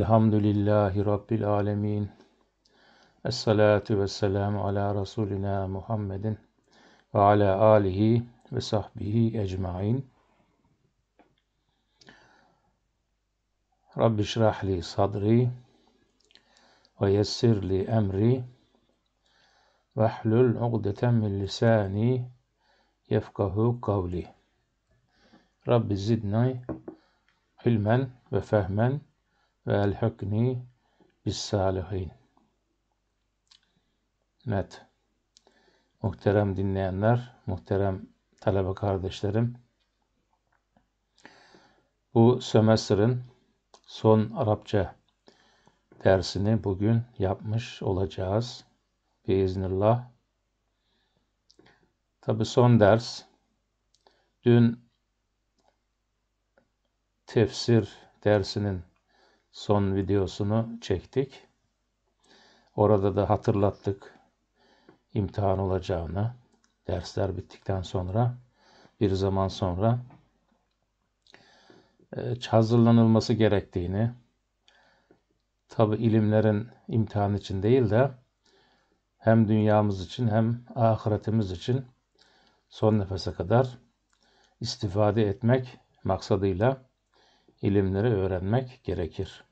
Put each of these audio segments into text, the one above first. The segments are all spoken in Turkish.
الحمد لله رب العالمين الصلاة والسلام على رسولنا محمد وعلى آله وصحبه أجمعين رب اشرح لي صدري ويسر لي أمري واحلل عقدة من لساني يفقه قولي رب زدني علما وفهما ve el hükmi bis salihin. Evet. Muhterem dinleyenler, muhterem talebe kardeşlerim. Bu sömestrın son Arapça dersini bugün yapmış olacağız. Biiznillah. Tabi son ders. Dün tefsir dersinin son videosunu çektik. Orada da hatırlattık imtihan olacağını. Dersler bittikten sonra bir zaman sonra e, hazırlanılması gerektiğini tabi ilimlerin imtihan için değil de hem dünyamız için hem ahiretimiz için son nefese kadar istifade etmek maksadıyla ilimleri öğrenmek gerekir.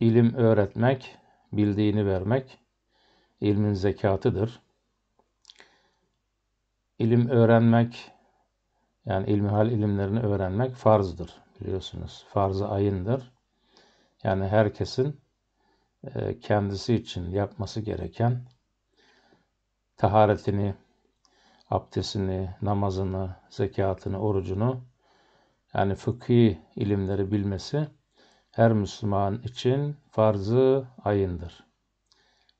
İlim öğretmek, bildiğini vermek ilmin zekatıdır. İlim öğrenmek, yani ilmihal ilimlerini öğrenmek farzdır biliyorsunuz. farz ayındır. Yani herkesin e, kendisi için yapması gereken taharetini, abdestini, namazını, zekatını, orucunu yani fıkhi ilimleri bilmesi her Müslüman için farzı ayındır.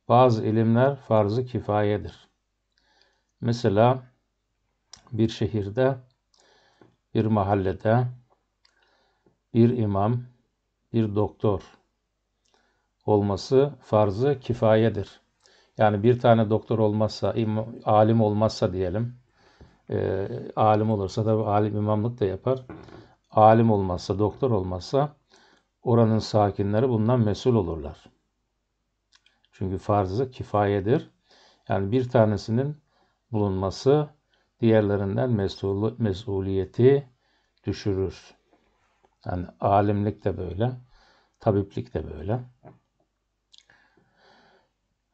Bazı ilimler farzı kifayedir. Mesela bir şehirde, bir mahallede bir imam, bir doktor olması farzı kifayedir. Yani bir tane doktor olmazsa, im, alim olmazsa diyelim, e, alim olursa tabi alim imamlık da yapar. Alim olmazsa, doktor olmazsa oranın sakinleri bundan mesul olurlar. Çünkü farzı kifayedir. Yani bir tanesinin bulunması diğerlerinden mesul, mesuliyeti düşürür. Yani alimlik de böyle, tabiplik de böyle.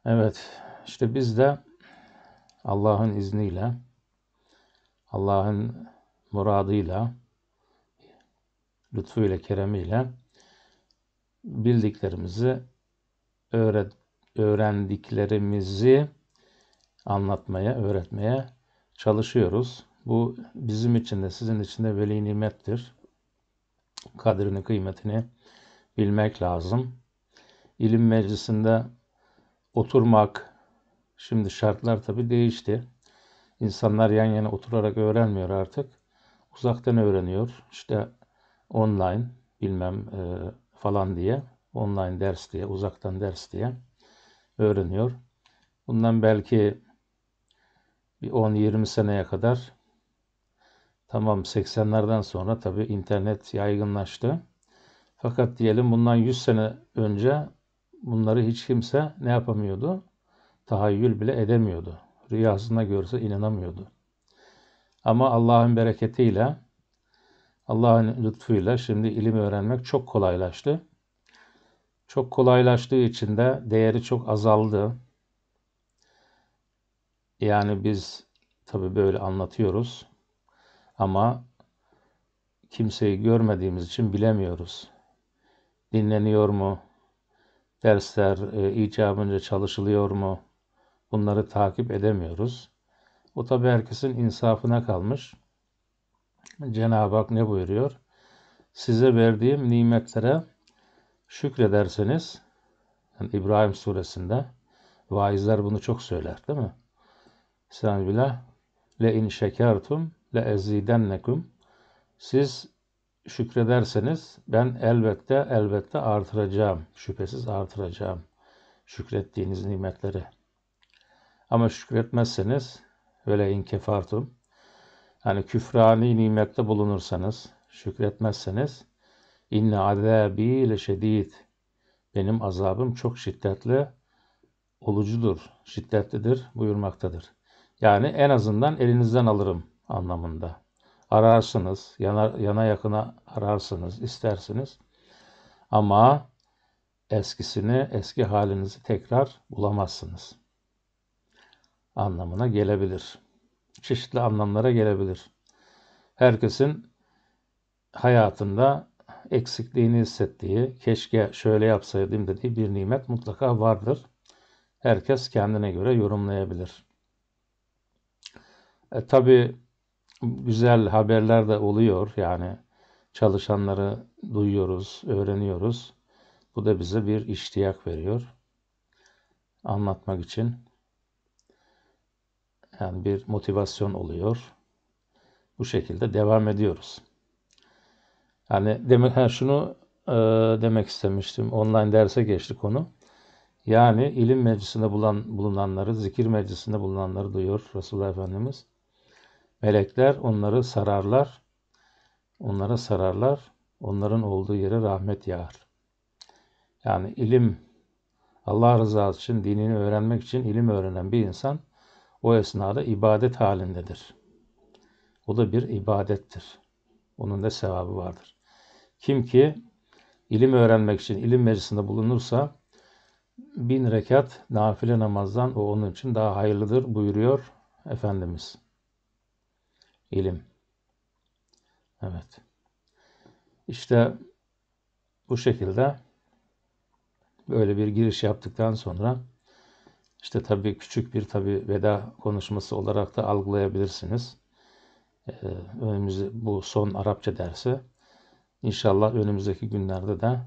Evet, işte biz de Allah'ın izniyle, Allah'ın muradıyla, lütfuyla, keremiyle bildiklerimizi öğret öğrendiklerimizi anlatmaya, öğretmeye çalışıyoruz. Bu bizim için de sizin için de veli nimettir. Kadrini, kıymetini bilmek lazım. İlim meclisinde oturmak, şimdi şartlar tabii değişti. İnsanlar yan yana oturarak öğrenmiyor artık. Uzaktan öğreniyor. İşte online bilmem e, falan diye online ders diye uzaktan ders diye öğreniyor. Bundan belki bir 10-20 seneye kadar tamam 80'lerden sonra tabii internet yaygınlaştı. Fakat diyelim bundan 100 sene önce bunları hiç kimse ne yapamıyordu? Tahayyül bile edemiyordu. Rüyasında görse inanamıyordu. Ama Allah'ın bereketiyle Allah'ın lütfuyla şimdi ilim öğrenmek çok kolaylaştı. Çok kolaylaştığı için de değeri çok azaldı. Yani biz tabi böyle anlatıyoruz ama kimseyi görmediğimiz için bilemiyoruz. Dinleniyor mu? Dersler e, icabınca çalışılıyor mu? Bunları takip edemiyoruz. O tabi herkesin insafına kalmış. Cenab-ı Hak ne buyuruyor? Size verdiğim nimetlere şükrederseniz yani İbrahim suresinde vaizler bunu çok söyler değil mi? Sen bile le in şekertum le ezidennekum siz şükrederseniz ben elbette elbette artıracağım. Şüphesiz artıracağım şükrettiğiniz nimetleri. Ama şükretmezseniz vele in kefartum yani küfrani nimette bulunursanız, şükretmezseniz inne azabi şedid, Benim azabım çok şiddetli olucudur, şiddetlidir buyurmaktadır. Yani en azından elinizden alırım anlamında. Ararsınız, yana, yana yakına ararsınız, istersiniz. Ama eskisini, eski halinizi tekrar bulamazsınız anlamına gelebilir çeşitli anlamlara gelebilir. Herkesin hayatında eksikliğini hissettiği, keşke şöyle yapsaydım dediği bir nimet mutlaka vardır. Herkes kendine göre yorumlayabilir. E, tabii güzel haberler de oluyor. Yani çalışanları duyuyoruz, öğreniyoruz. Bu da bize bir iştiyak veriyor anlatmak için. Yani bir motivasyon oluyor. Bu şekilde devam ediyoruz. Yani demek ha şunu e, demek istemiştim. Online derse geçti konu. Yani ilim meclisinde bulan, bulunanları, zikir meclisinde bulunanları duyuyor Resulullah Efendimiz. Melekler onları sararlar. Onlara sararlar. Onların olduğu yere rahmet yağar. Yani ilim Allah rızası için, dinini öğrenmek için ilim öğrenen bir insan o esnada ibadet halindedir. O da bir ibadettir. Onun da sevabı vardır. Kim ki ilim öğrenmek için ilim meclisinde bulunursa bin rekat nafile namazdan o onun için daha hayırlıdır buyuruyor Efendimiz. İlim. Evet. İşte bu şekilde böyle bir giriş yaptıktan sonra işte tabii küçük bir tabii veda konuşması olarak da algılayabilirsiniz. Ee, önümüzde bu son Arapça dersi. İnşallah önümüzdeki günlerde de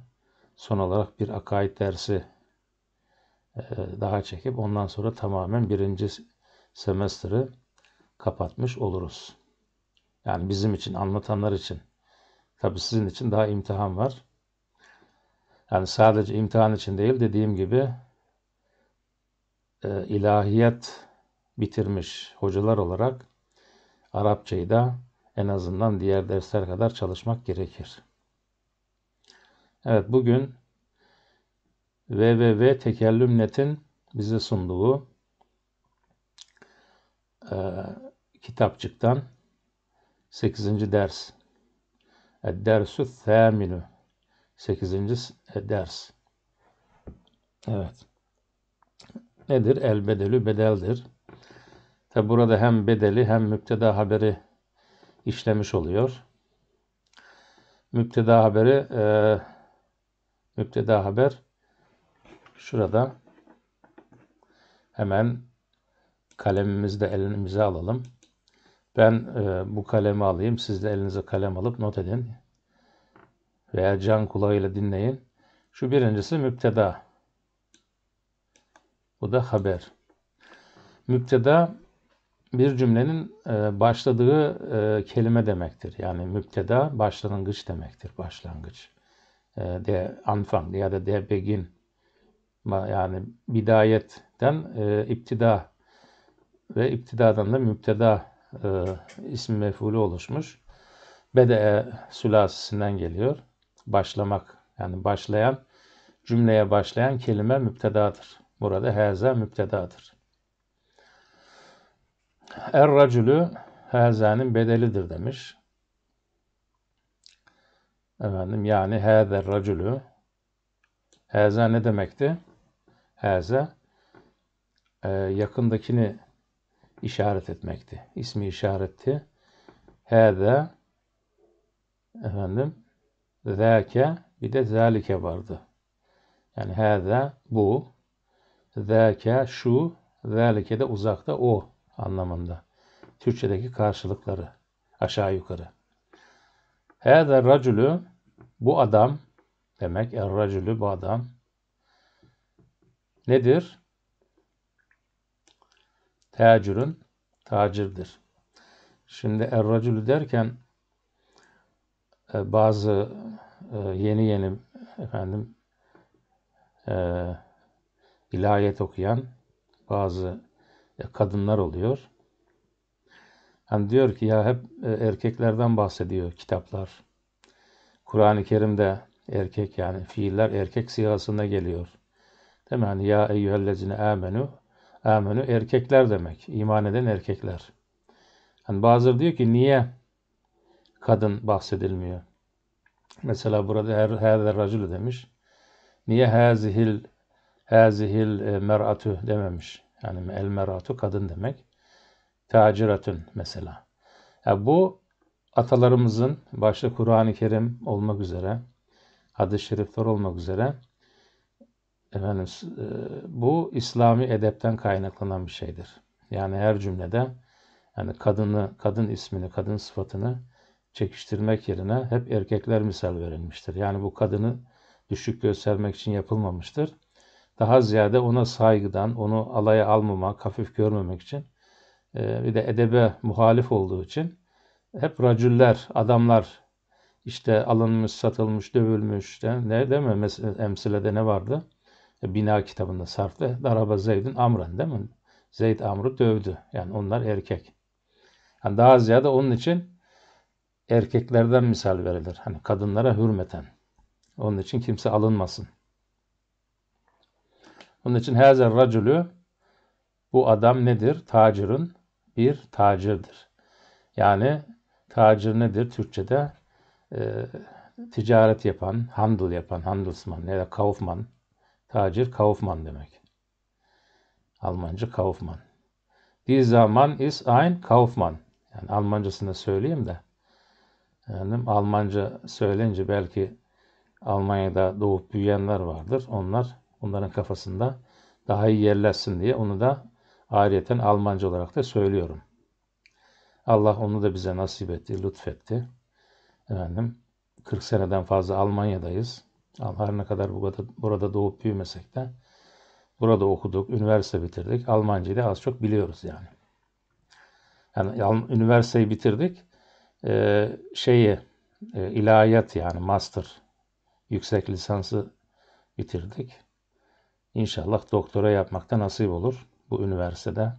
son olarak bir akaid dersi e, daha çekip ondan sonra tamamen birinci semestri kapatmış oluruz. Yani bizim için, anlatanlar için. Tabi sizin için daha imtihan var. Yani sadece imtihan için değil dediğim gibi e, ilahiyat bitirmiş hocalar olarak Arapçayı da en azından diğer dersler kadar çalışmak gerekir. Evet bugün www tekellümnetin bize sunduğu e, kitapçıktan 8. ders Dersü Thaminu 8. E, ders Evet nedir? El bedeli bedeldir. Tabi burada hem bedeli hem müpteda haberi işlemiş oluyor. Müpteda haberi e, müpteda haber şurada hemen kalemimizi de elimize alalım. Ben e, bu kalemi alayım. Siz de elinize kalem alıp not edin. Veya can kulağıyla dinleyin. Şu birincisi müpteda. Bu da haber. Müpteda bir cümlenin e, başladığı e, kelime demektir. Yani müpteda başlangıç demektir. Başlangıç. E, de anfang ya da de begin. Yani bidayetten iptida ve iptidadan da müpteda ismi mefulü oluşmuş. Bede'e sülasisinden geliyor. Başlamak yani başlayan cümleye başlayan kelime müptedadır. Burada heze müptedadır. Er racülü hezenin bedelidir demiş. Efendim yani heze racülü. Heze ne demekti? Heze yakındakini işaret etmekti. İsmi işaretti. Heze efendim zâke bir de zâlike vardı. Yani hâze bu, Zâke şu, zâlike de uzakta o anlamında. Türkçedeki karşılıkları aşağı yukarı. Hâze racülü bu adam demek. Er racülü bu adam. Nedir? Tacirün tacirdir. Şimdi er racülü derken e, bazı e, yeni yeni efendim e, ilahiyat okuyan bazı e, kadınlar oluyor. Hani diyor ki ya hep e, erkeklerden bahsediyor kitaplar. Kur'an-ı Kerim'de erkek yani fiiller erkek sigasına geliyor. Değil mi? Hani ya eyyühellezine amenu amenu erkekler demek. İman eden erkekler. Hani bazıları diyor ki niye kadın bahsedilmiyor? Mesela burada her her racülü demiş. Niye hazihil Hazihil e, mer'atu dememiş. Yani el mer'atu kadın demek. Taciratun mesela. Yani bu atalarımızın başta Kur'an-ı Kerim olmak üzere, hadis-i şerifler olmak üzere efendim, e, bu İslami edepten kaynaklanan bir şeydir. Yani her cümlede yani kadını, kadın ismini, kadın sıfatını çekiştirmek yerine hep erkekler misal verilmiştir. Yani bu kadını düşük göstermek için yapılmamıştır daha ziyade ona saygıdan, onu alaya almamak, hafif görmemek için e, bir de edebe muhalif olduğu için hep racüller, adamlar işte alınmış, satılmış, dövülmüş de, ne değil mi? Emsilede ne vardı? E, bina kitabında sarfta daraba Zeyd'in amren değil mi? Zeyd Amr'ı dövdü. Yani onlar erkek. Yani daha ziyade onun için erkeklerden misal verilir. Hani kadınlara hürmeten. Onun için kimse alınmasın. Onun için hazel racülü bu adam nedir? Tacir'in bir tacirdir. Yani tacir nedir Türkçe'de? E, ticaret yapan, handel yapan, handelsman ya da kaufman. Tacir kaufman demek. Almanca kaufman. Dieser Mann ist ein Kaufmann. Yani Almancasını söyleyeyim de. Yani Almanca söyleyince belki Almanya'da doğup büyüyenler vardır. Onlar onların kafasında daha iyi yerleşsin diye onu da ayrıyeten Almanca olarak da söylüyorum. Allah onu da bize nasip etti, lütfetti. Efendim 40 seneden fazla Almanya'dayız. Her ne kadar burada, burada doğup büyümesek de burada okuduk, üniversite bitirdik. Almancayı da az çok biliyoruz yani. Yani üniversiteyi bitirdik. Ee, şeyi e, ilahiyat yani master yüksek lisansı bitirdik. İnşallah doktora yapmakta nasip olur bu üniversitede.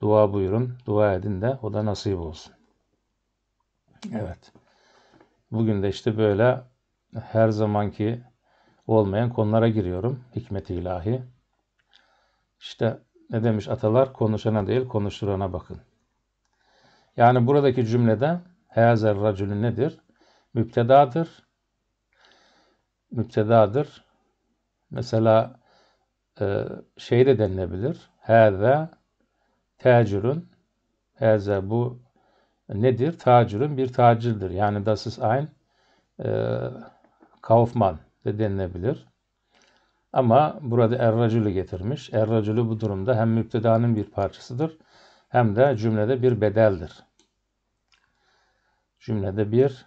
Dua buyurun, dua edin de o da nasip olsun. Evet. Bugün de işte böyle her zamanki olmayan konulara giriyorum. Hikmet-i ilahi. İşte ne demiş atalar? Konuşana değil, konuşturana bakın. Yani buradaki cümlede Hezer racülü nedir? Müptedadır. Müptedadır. Mesela e, şey de denilebilir. Hâzâ tacirun. Hâzâ bu nedir? Tacirun bir tacirdir. Yani das ist ein e, Kaufman de denilebilir. Ama burada erracülü getirmiş. Erracülü bu durumda hem müptedanın bir parçasıdır hem de cümlede bir bedeldir. Cümlede bir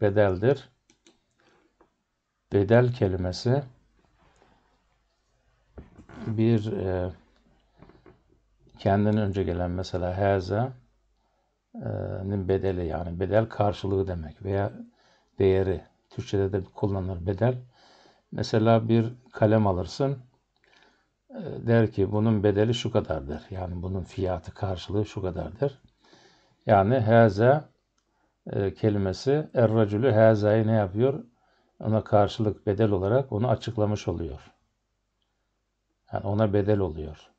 bedeldir. Bedel kelimesi bir e, kendini önce gelen mesela heze'nin e, bedeli yani bedel karşılığı demek veya değeri. Türkçe'de de kullanılır bedel. Mesela bir kalem alırsın e, der ki bunun bedeli şu kadardır. Yani bunun fiyatı karşılığı şu kadardır. Yani heze e, kelimesi erracülü heza'yı ne yapıyor? Ona karşılık bedel olarak onu açıklamış oluyor. Yani ona bedel oluyor.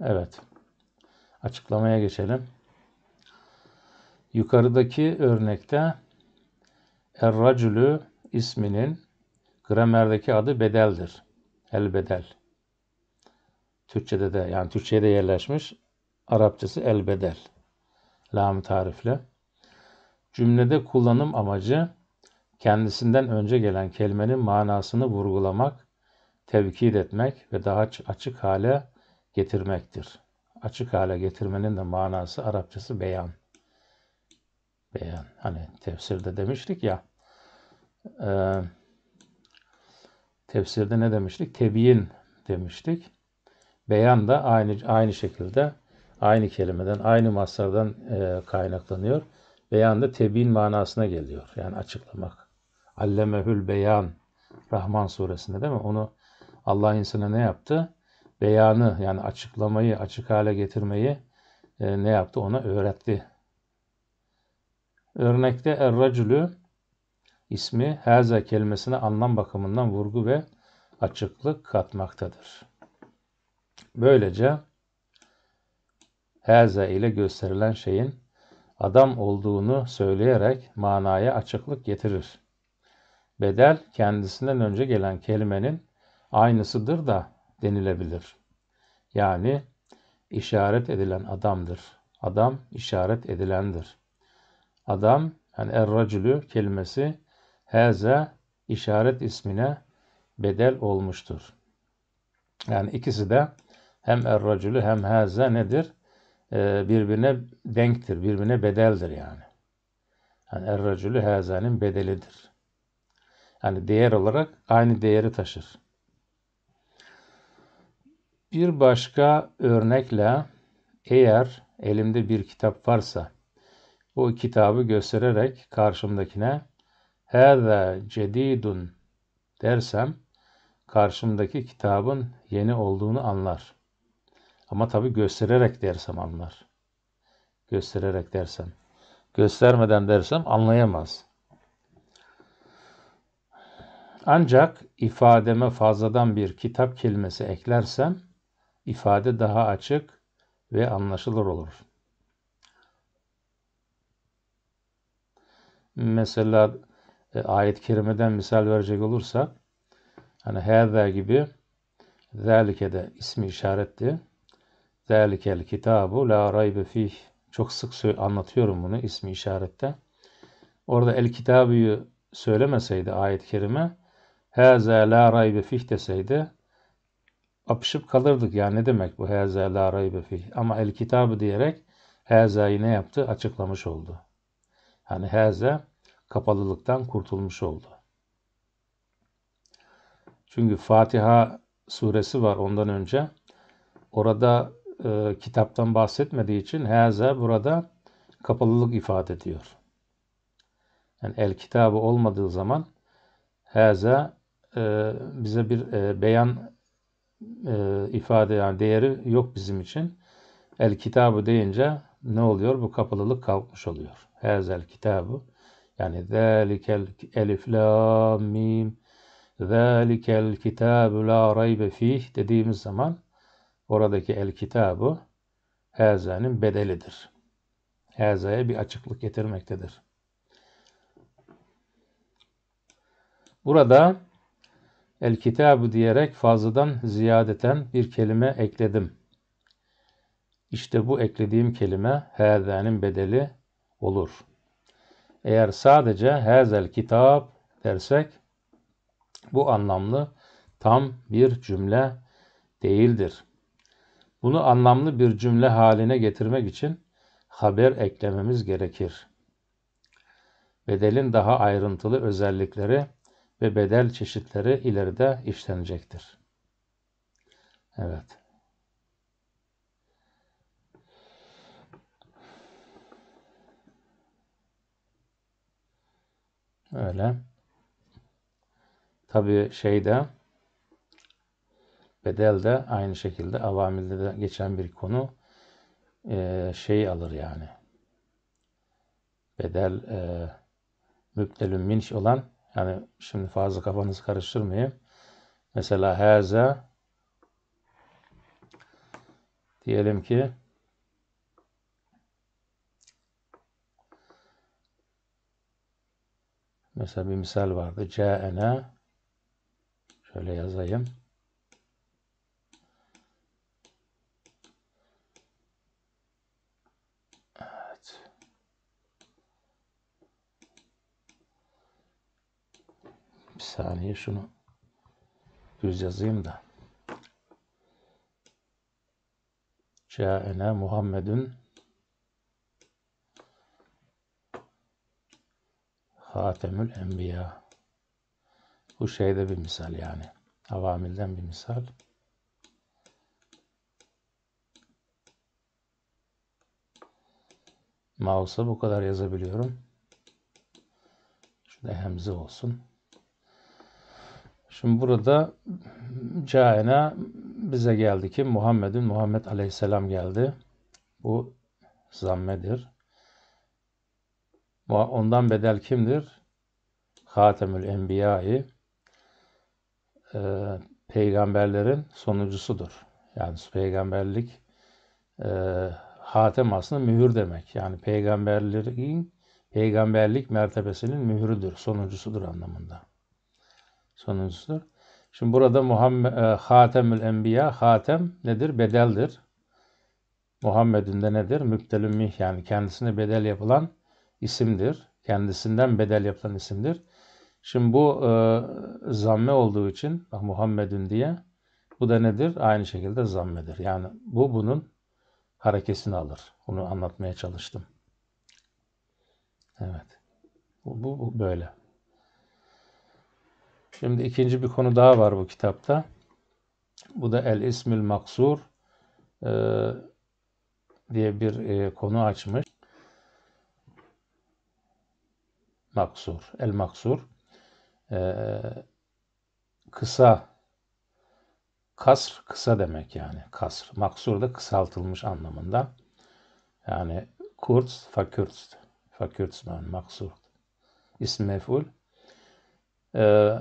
Evet. Açıklamaya geçelim. Yukarıdaki örnekte Erracülü isminin gramerdeki adı bedeldir. El bedel. Türkçede de yani Türkçe'ye de yerleşmiş. Arapçası el bedel. Lam tarifle. Cümlede kullanım amacı kendisinden önce gelen kelimenin manasını vurgulamak, tevkid etmek ve daha açık hale getirmektir. Açık hale getirmenin de manası Arapçası beyan. Beyan. Hani tefsirde demiştik ya. E, tefsirde ne demiştik? Tebiyin demiştik. Beyan da aynı aynı şekilde aynı kelimeden, aynı maslardan e, kaynaklanıyor. Beyan da tebin manasına geliyor. Yani açıklamak. Allemehül beyan. Rahman suresinde değil mi? Onu Allah insana ne yaptı? Beyanı yani açıklamayı, açık hale getirmeyi e, ne yaptı? Ona öğretti. Örnekte er ismi haza kelimesine anlam bakımından vurgu ve açıklık katmaktadır. Böylece haza ile gösterilen şeyin adam olduğunu söyleyerek manaya açıklık getirir. Bedel kendisinden önce gelen kelimenin aynısıdır da denilebilir. Yani işaret edilen adamdır. Adam işaret edilendir. Adam yani erracülü kelimesi heze işaret ismine bedel olmuştur. Yani ikisi de hem erracülü hem heze nedir? E, birbirine denktir, birbirine bedeldir yani. Yani erracülü hazanin bedelidir. Yani değer olarak aynı değeri taşır. Bir başka örnekle eğer elimde bir kitap varsa o kitabı göstererek karşımdakine Hâzâ cedidun dersem karşımdaki kitabın yeni olduğunu anlar. Ama tabii göstererek dersem anlar. Göstererek dersem. Göstermeden dersem anlayamaz. Ancak ifademe fazladan bir kitap kelimesi eklersem ifade daha açık ve anlaşılır olur. Mesela e, ayet-i kerimeden misal verecek olursak hani herda gibi zelike de ismi işaretti. Zelikel kitabu la raybe fih. Çok sık anlatıyorum bunu ismi işarette. Orada el kitabuyu söylemeseydi ayet-i kerime Heze la raybe fih deseydi apışıp kalırdık. Ya yani ne demek bu heze la raybe fih? Ama el kitabı diyerek heze'yi ne yaptı? Açıklamış oldu. Yani heze kapalılıktan kurtulmuş oldu. Çünkü Fatiha suresi var ondan önce. Orada e, kitaptan bahsetmediği için heze burada kapalılık ifade ediyor. Yani el kitabı olmadığı zaman heze bize bir e, beyan e, ifade yani değeri yok bizim için. El kitabı deyince ne oluyor? Bu kapalılık kalkmış oluyor. Hezel kitabı yani zelikel elif la mim zelikel kitabu la raybe fih dediğimiz zaman Oradaki el kitabı Heza'nın bedelidir. Heza'ya bir açıklık getirmektedir. Burada el kitabı diyerek fazladan ziyadeten bir kelime ekledim. İşte bu eklediğim kelime heza'nın bedeli olur. Eğer sadece hezel kitap dersek bu anlamlı tam bir cümle değildir. Bunu anlamlı bir cümle haline getirmek için haber eklememiz gerekir. Bedelin daha ayrıntılı özellikleri ve bedel çeşitleri ileride işlenecektir. Evet. Öyle. Tabii şeyde Bedel de aynı şekilde avamilde de geçen bir konu e, şey alır yani. Bedel e, müptelün minş olan yani şimdi fazla kafanızı karıştırmayayım. Mesela heze diyelim ki mesela bir misal vardı. Câene şöyle yazayım. saniye şunu düz yazayım da. Câene Muhammedun Hatemül Enbiya. Bu şeyde bir misal yani. Havamilden bir misal. Mouse'a bu kadar yazabiliyorum. Şurada hemze olsun. Şimdi burada Caena bize geldi ki Muhammed'in Muhammed Aleyhisselam geldi. Bu zammedir. Ondan bedel kimdir? Hatemül Enbiya'yı e, peygamberlerin sonucusudur. Yani peygamberlik e, hatem aslında mühür demek. Yani peygamberlerin peygamberlik mertebesinin mühürüdür, sonuncusudur anlamında sonuncusudur. Şimdi burada Muhammed e, Hatemül Enbiya Hatem nedir? Bedeldir. Muhammed'in de nedir? Müptelün yani kendisine bedel yapılan isimdir. Kendisinden bedel yapılan isimdir. Şimdi bu e, zamme olduğu için bak Muhammed'in diye bu da nedir? Aynı şekilde zammedir. Yani bu bunun harekesini alır. Bunu anlatmaya çalıştım. Evet. Bu, bu, bu böyle. Şimdi ikinci bir konu daha var bu kitapta. Bu da El İsmül Maksur e, diye bir e, konu açmış. Maksur, El Maksur. E, kısa, kasr kısa demek yani. Kasr, maksur da kısaltılmış anlamında. Yani kurz, fakürz. Fakürz, maksur. İsmi meful. E,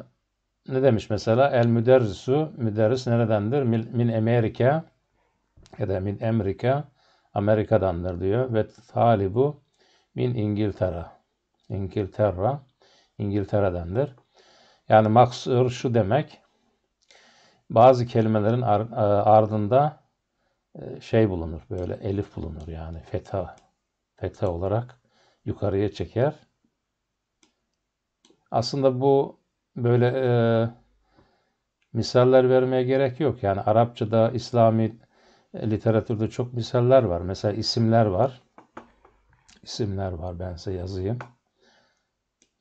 ne demiş mesela? El müderrisu, müderris neredendir? Min Amerika ya da min Amerika, Amerika'dandır diyor. Ve talibu min İngiltere. İngiltere, İngiltere'dendir. Yani maksur şu demek, bazı kelimelerin e, ardında e, şey bulunur, böyle elif bulunur yani feta, feta olarak yukarıya çeker. Aslında bu böyle e, misaller vermeye gerek yok. Yani Arapçada, İslami e, literatürde çok misaller var. Mesela isimler var. İsimler var. Ben size yazayım.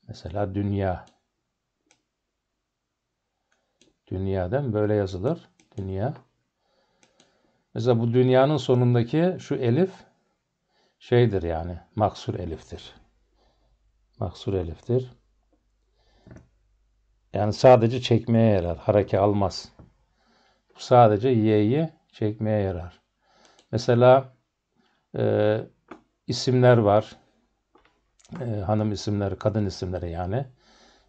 Mesela dünya. Dünya değil mi? Böyle yazılır. Dünya. Mesela bu dünyanın sonundaki şu elif şeydir yani. Maksur eliftir. Maksur eliftir. Yani sadece çekmeye yarar. Hareke almaz. Bu sadece y'yi çekmeye yarar. Mesela e, isimler var. E, hanım isimleri, kadın isimleri yani.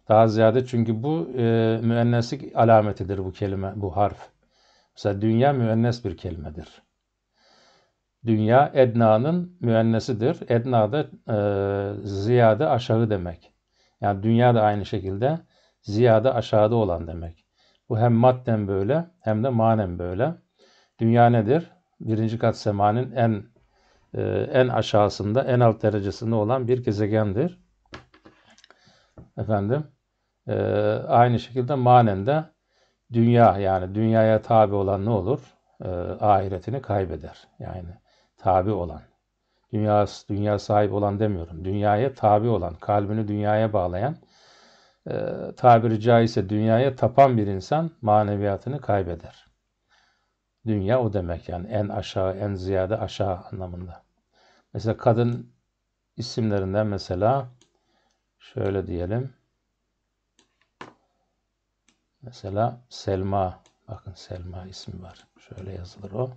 Daha ziyade çünkü bu e, müenneslik alametidir bu kelime, bu harf. Mesela dünya müennes bir kelimedir. Dünya Edna'nın müennesidir. Edna da e, ziyade aşağı demek. Yani dünya da aynı şekilde ziyade aşağıda olan demek. Bu hem madden böyle hem de manen böyle. Dünya nedir? Birinci kat semanın en e, en aşağısında, en alt derecesinde olan bir gezegendir. Efendim, e, aynı şekilde manen de dünya yani dünyaya tabi olan ne olur? E, ahiretini kaybeder. Yani tabi olan. Dünya, dünya sahibi olan demiyorum. Dünyaya tabi olan, kalbini dünyaya bağlayan e, tabiri caizse dünyaya tapan bir insan maneviyatını kaybeder. Dünya o demek yani en aşağı, en ziyade aşağı anlamında. Mesela kadın isimlerinden mesela şöyle diyelim. Mesela Selma. Bakın Selma ismi var. Şöyle yazılır o.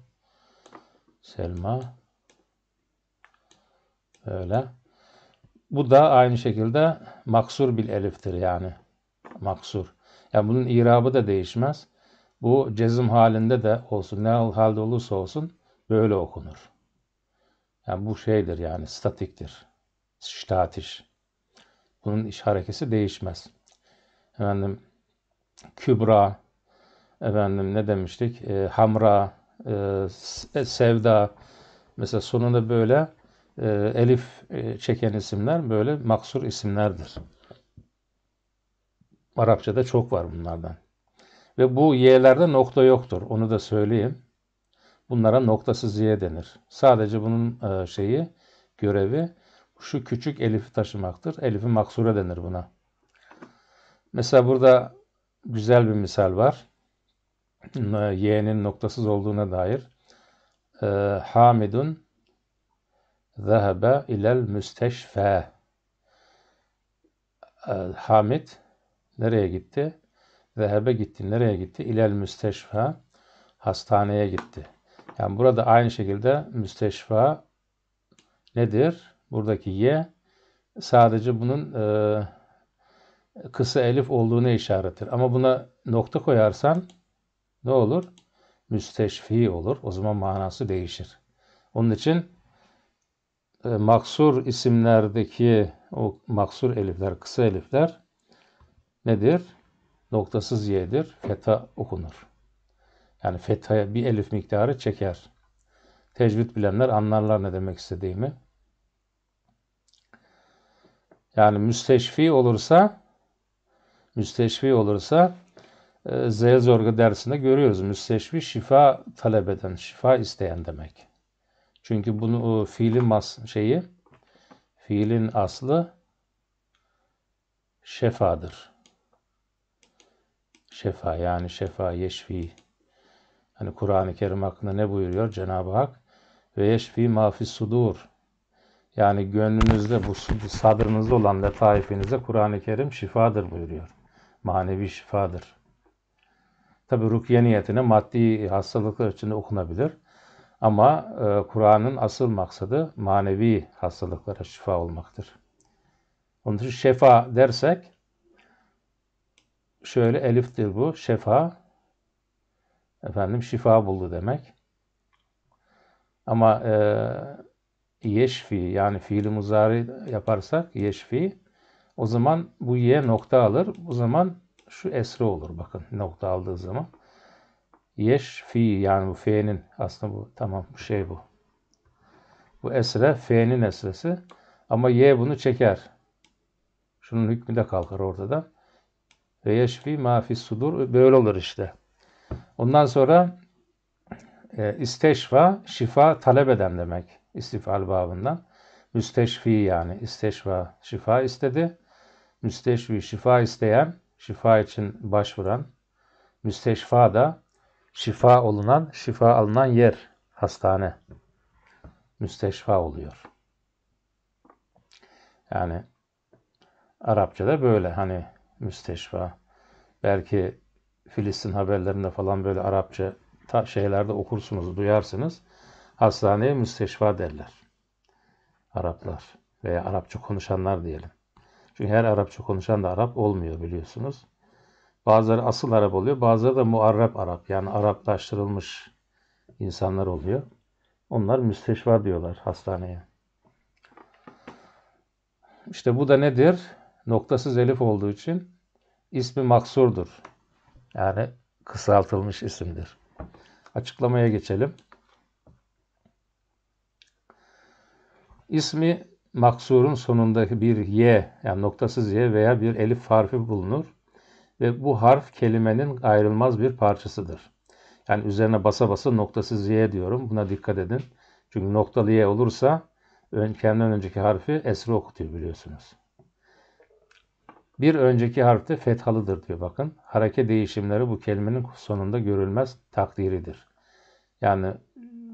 Selma. Böyle. Bu da aynı şekilde maksur bil eliftir yani. Maksur. Yani bunun irabı da değişmez. Bu cezim halinde de olsun, ne halde olursa olsun böyle okunur. Yani bu şeydir yani statiktir. Statiş. Bunun iş harekesi değişmez. Efendim kübra, efendim ne demiştik? Ee, e, hamra, e, sevda. Mesela sonunda böyle e, elif e, çeken isimler böyle maksur isimlerdir. Arapçada çok var bunlardan. Ve bu y'lerde nokta yoktur. Onu da söyleyeyim. Bunlara noktasız y denir. Sadece bunun e, şeyi, görevi şu küçük elifi taşımaktır. Elifi maksure denir buna. Mesela burada güzel bir misal var. Y'nin noktasız olduğuna dair. Hamidun Zehebe ilel müsteşfe. Ee, Hamid nereye gitti? Zehebe gitti. Nereye gitti? İlel müsteşfe. Hastaneye gitti. Yani burada aynı şekilde müsteşfa nedir? Buradaki ye sadece bunun e, kısa elif olduğunu işarettir. Ama buna nokta koyarsan ne olur? Müsteşfi olur. O zaman manası değişir. Onun için e, maksur isimlerdeki o maksur elifler, kısa elifler nedir? Noktasız y'dir. Feta okunur. Yani fethaya bir elif miktarı çeker. Tecvid bilenler anlarlar ne demek istediğimi. Yani müsteşfi olursa müsteşfi olursa e, Z dersinde görüyoruz. Müsteşfi şifa talep eden, şifa isteyen demek. Çünkü bunu o fiilin mas şeyi fiilin aslı şefadır. Şefa yani şefa yeşfi. Hani Kur'an-ı Kerim hakkında ne buyuruyor Cenab-ı Hak? Ve yeşfi mafi sudur. Yani gönlünüzde bu sadrınızda olan letaifinize Kur'an-ı Kerim şifadır buyuruyor. Manevi şifadır. Tabi rukiye niyetine maddi hastalıklar için okunabilir. Ama e, Kur'an'ın asıl maksadı manevi hastalıklara şifa olmaktır. Onun için şefa dersek şöyle eliftir bu. Şefa efendim şifa buldu demek. Ama e, yeşfi yani fiili muzari yaparsak yeşfi o zaman bu ye nokta alır. O zaman şu esre olur bakın nokta aldığı zaman yeşfi yani bu fe'nin aslında bu tamam bu şey bu. Bu esre fe'nin esresi ama ye bunu çeker. Şunun hükmü de kalkar ortadan. Ve yeşfi mafi sudur böyle olur işte. Ondan sonra e, isteşfa şifa talep eden demek istifal babından. Müsteşfi yani isteşfa şifa istedi. Müsteşfi şifa isteyen, şifa için başvuran. Müsteşfa da şifa olunan, şifa alınan yer hastane. Müsteşfa oluyor. Yani Arapçada böyle hani müsteşfa. Belki Filistin haberlerinde falan böyle Arapça şeylerde okursunuz, duyarsınız. Hastaneye müsteşfa derler. Araplar veya Arapça konuşanlar diyelim. Çünkü her Arapça konuşan da Arap olmuyor biliyorsunuz. Bazıları asıl Arap oluyor, bazıları da muarrab Arap yani Araplaştırılmış insanlar oluyor. Onlar müsteşfa diyorlar hastaneye. İşte bu da nedir? Noktasız elif olduğu için ismi maksurdur. Yani kısaltılmış isimdir. Açıklamaya geçelim. İsmi maksurun sonunda bir y yani noktasız y veya bir elif harfi bulunur ve bu harf kelimenin ayrılmaz bir parçasıdır. Yani üzerine basa basa noktasız y diyorum. Buna dikkat edin. Çünkü noktalı y olursa kendinden önceki harfi esri okutuyor biliyorsunuz. Bir önceki harfte fethalıdır diyor bakın. hareket değişimleri bu kelimenin sonunda görülmez takdiridir. Yani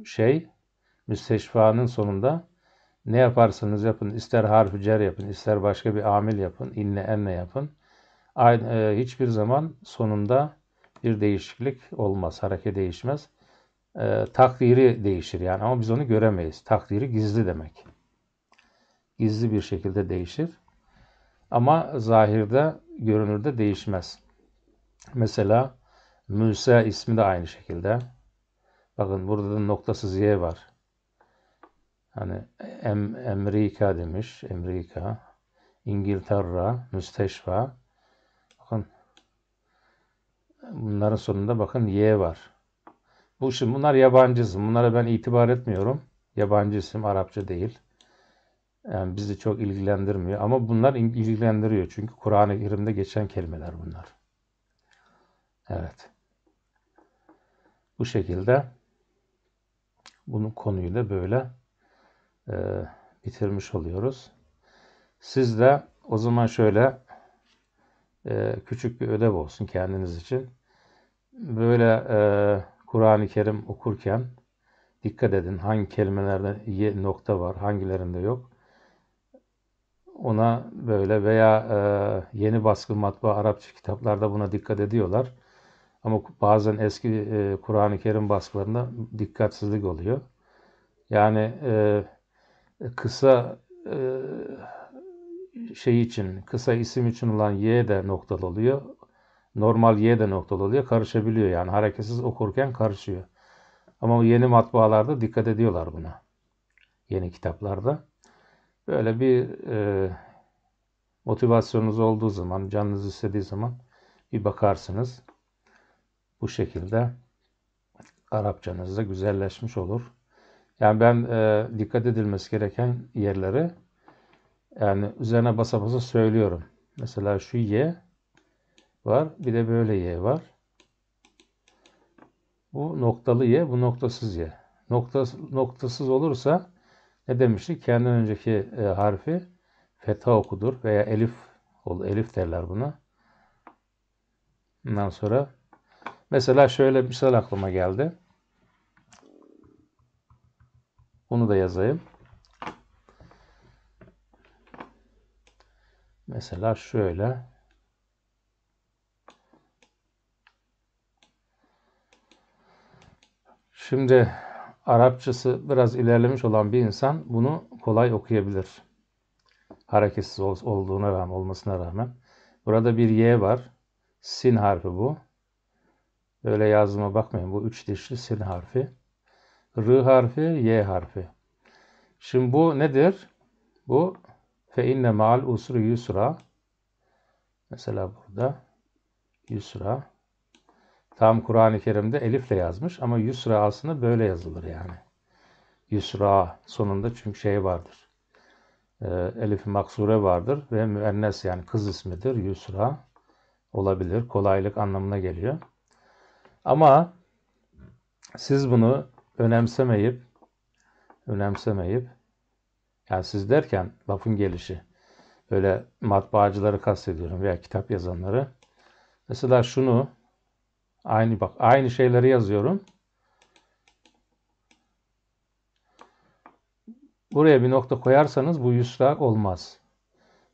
şey müsteşfanın sonunda ne yaparsanız yapın ister harfi cer yapın ister başka bir amil yapın inne enne yapın aynı, e, hiçbir zaman sonunda bir değişiklik olmaz. Hareket değişmez. E, takdiri değişir yani ama biz onu göremeyiz. Takdiri gizli demek. Gizli bir şekilde değişir. Ama zahirde, görünürde değişmez. Mesela Müsa ismi de aynı şekilde. Bakın burada da noktasız Y var. Hani em, Amerika demiş. Amerika. İngiltere, müsteşfa. Bunların sonunda bakın Y var. Bu şimdi bunlar yabancı isim. Bunlara ben itibar etmiyorum. Yabancı isim Arapça değil. Yani bizi çok ilgilendirmiyor ama bunlar ilgilendiriyor. Çünkü Kur'an-ı Kerim'de geçen kelimeler bunlar. Evet. Bu şekilde bunun konuyu da böyle e, bitirmiş oluyoruz. Siz de o zaman şöyle e, küçük bir ödev olsun kendiniz için. Böyle e, Kur'an-ı Kerim okurken dikkat edin hangi kelimelerde nokta var, hangilerinde yok. Ona böyle veya e, yeni baskı matbaa Arapça kitaplarda buna dikkat ediyorlar. Ama bazen eski e, Kur'an-ı Kerim baskılarında dikkatsizlik oluyor. Yani e, kısa e, şey için kısa isim için olan y de noktalı oluyor. Normal y de noktalı oluyor. Karışabiliyor yani hareketsiz okurken karışıyor. Ama yeni matbaalarda dikkat ediyorlar buna. Yeni kitaplarda. Böyle bir e, motivasyonunuz olduğu zaman, canınız istediği zaman bir bakarsınız. Bu şekilde Arapçanız da güzelleşmiş olur. Yani ben e, dikkat edilmesi gereken yerleri yani üzerine basa basa söylüyorum. Mesela şu y var. Bir de böyle y var. Bu noktalı y, bu noktasız y. Noktas, noktasız olursa ne demiştik? Kendinden önceki e, harfi feta okudur veya elif elif derler buna. Ondan sonra mesela şöyle bir misal aklıma geldi. Bunu da yazayım. Mesela şöyle. Şimdi Arapçası biraz ilerlemiş olan bir insan bunu kolay okuyabilir. Hareketsiz olduğuna rağmen, olmasına rağmen. Burada bir Y var. Sin harfi bu. Öyle yazdığıma bakmayın. Bu üç dişli sin harfi. R harfi, Y harfi. Şimdi bu nedir? Bu Fe inne ma'al usru yusra. Mesela burada yusra. Tam Kur'an-ı Kerim'de elifle yazmış ama yusra aslında böyle yazılır yani. Yusra sonunda çünkü şey vardır. E, ee, elif maksure vardır ve müennes yani kız ismidir. Yusra olabilir. Kolaylık anlamına geliyor. Ama siz bunu önemsemeyip önemsemeyip yani siz derken lafın gelişi. Böyle matbaacıları kastediyorum veya kitap yazanları. Mesela şunu aynı bak aynı şeyleri yazıyorum. Buraya bir nokta koyarsanız bu yüsrak olmaz.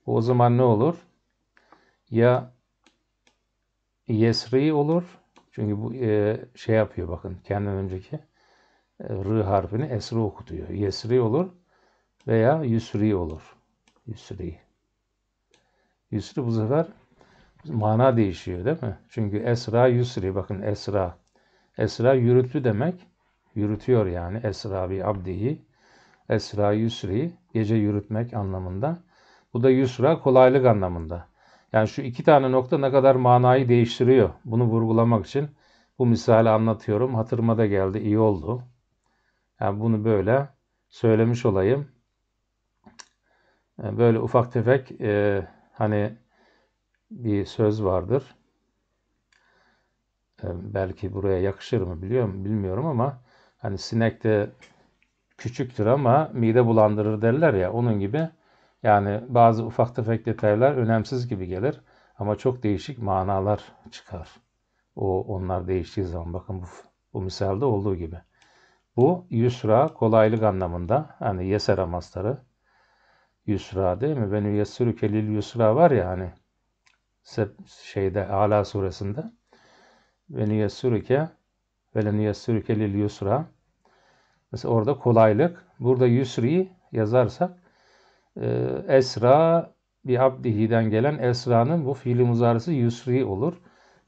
Bu o zaman ne olur? Ya yesri olur. Çünkü bu e, şey yapıyor bakın kendinden önceki e, r harfini esri okutuyor. Yesri olur veya Yusri olur. Yusri. Yusri bu sefer mana değişiyor değil mi? Çünkü Esra Yusri bakın Esra. Esra yürüttü demek. Yürütüyor yani Esra bi abdihi. Esra Yusri gece yürütmek anlamında. Bu da Yusra kolaylık anlamında. Yani şu iki tane nokta ne kadar manayı değiştiriyor. Bunu vurgulamak için bu misali anlatıyorum. Hatırıma da geldi, iyi oldu. Yani bunu böyle söylemiş olayım. Ee, böyle ufak tefek e, hani bir söz vardır. E, belki buraya yakışır mı biliyorum bilmiyorum ama hani sinek de küçüktür ama mide bulandırır derler ya onun gibi yani bazı ufak tefek detaylar önemsiz gibi gelir ama çok değişik manalar çıkar. O onlar değiştiği zaman bakın bu, bu misalde olduğu gibi. Bu yusra kolaylık anlamında hani yesera mastarı yusra değil mi? Beni yessürüke kelil yusra var ya hani şeyde Ala suresinde beni yessürüke beni yessürüke kelil yusra mesela orada kolaylık burada yusri yazarsak e, esra bir abdihiden gelen esranın bu fiili muzarısı yusri olur.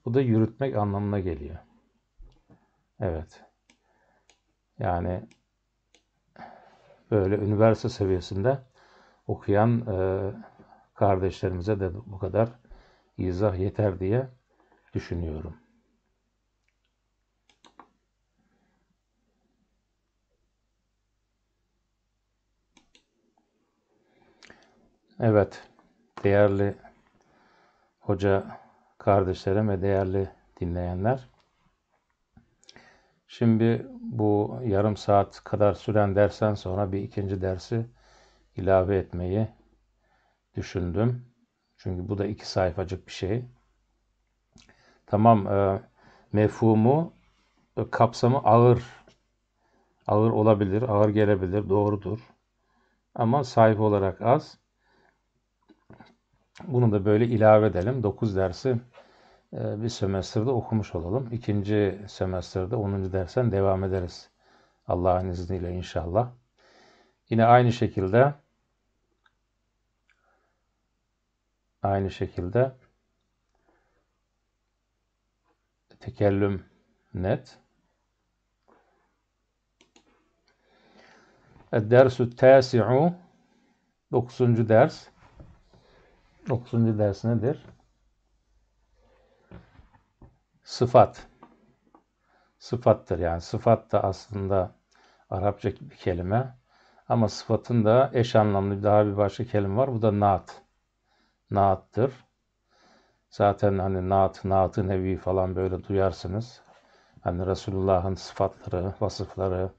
Bu da yürütmek anlamına geliyor. Evet. Yani böyle üniversite seviyesinde okuyan e, kardeşlerimize de bu kadar izah yeter diye düşünüyorum. Evet, değerli hoca kardeşlerim ve değerli dinleyenler. Şimdi bu yarım saat kadar süren dersen sonra bir ikinci dersi ilave etmeyi düşündüm. Çünkü bu da iki sayfacık bir şey. Tamam e, mefhumu e, kapsamı ağır. Ağır olabilir, ağır gelebilir, doğrudur. Ama sayfa olarak az. Bunu da böyle ilave edelim. 9 dersi e, bir sömestrde okumuş olalım. İkinci sömestrde 10. dersen devam ederiz. Allah'ın izniyle inşallah. Yine aynı şekilde aynı şekilde tekellüm net. Dersü tasi'u 9. ders 9. ders nedir? Sıfat. Sıfattır yani sıfat da aslında Arapça bir kelime ama sıfatın da eş anlamlı daha bir başka kelime var. Bu da naat naattır. Zaten hani naat, naatı nevi falan böyle duyarsınız. Hani Resulullah'ın sıfatları, vasıfları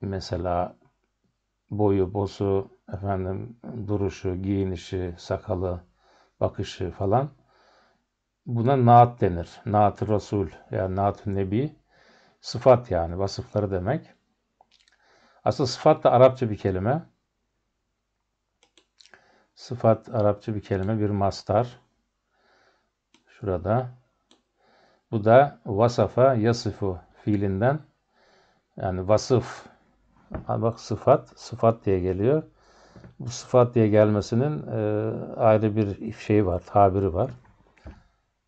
mesela boyu, bozu, efendim duruşu, giyinişi, sakalı, bakışı falan buna naat denir. Naat-ı Resul yani naat-ı Nebi sıfat yani vasıfları demek. Aslında sıfat da Arapça bir kelime. Sıfat Arapça bir kelime, bir mastar. Şurada. Bu da vasafa yasıfu fiilinden. Yani vasıf. Bak sıfat, sıfat diye geliyor. Bu sıfat diye gelmesinin e, ayrı bir şeyi var, tabiri var.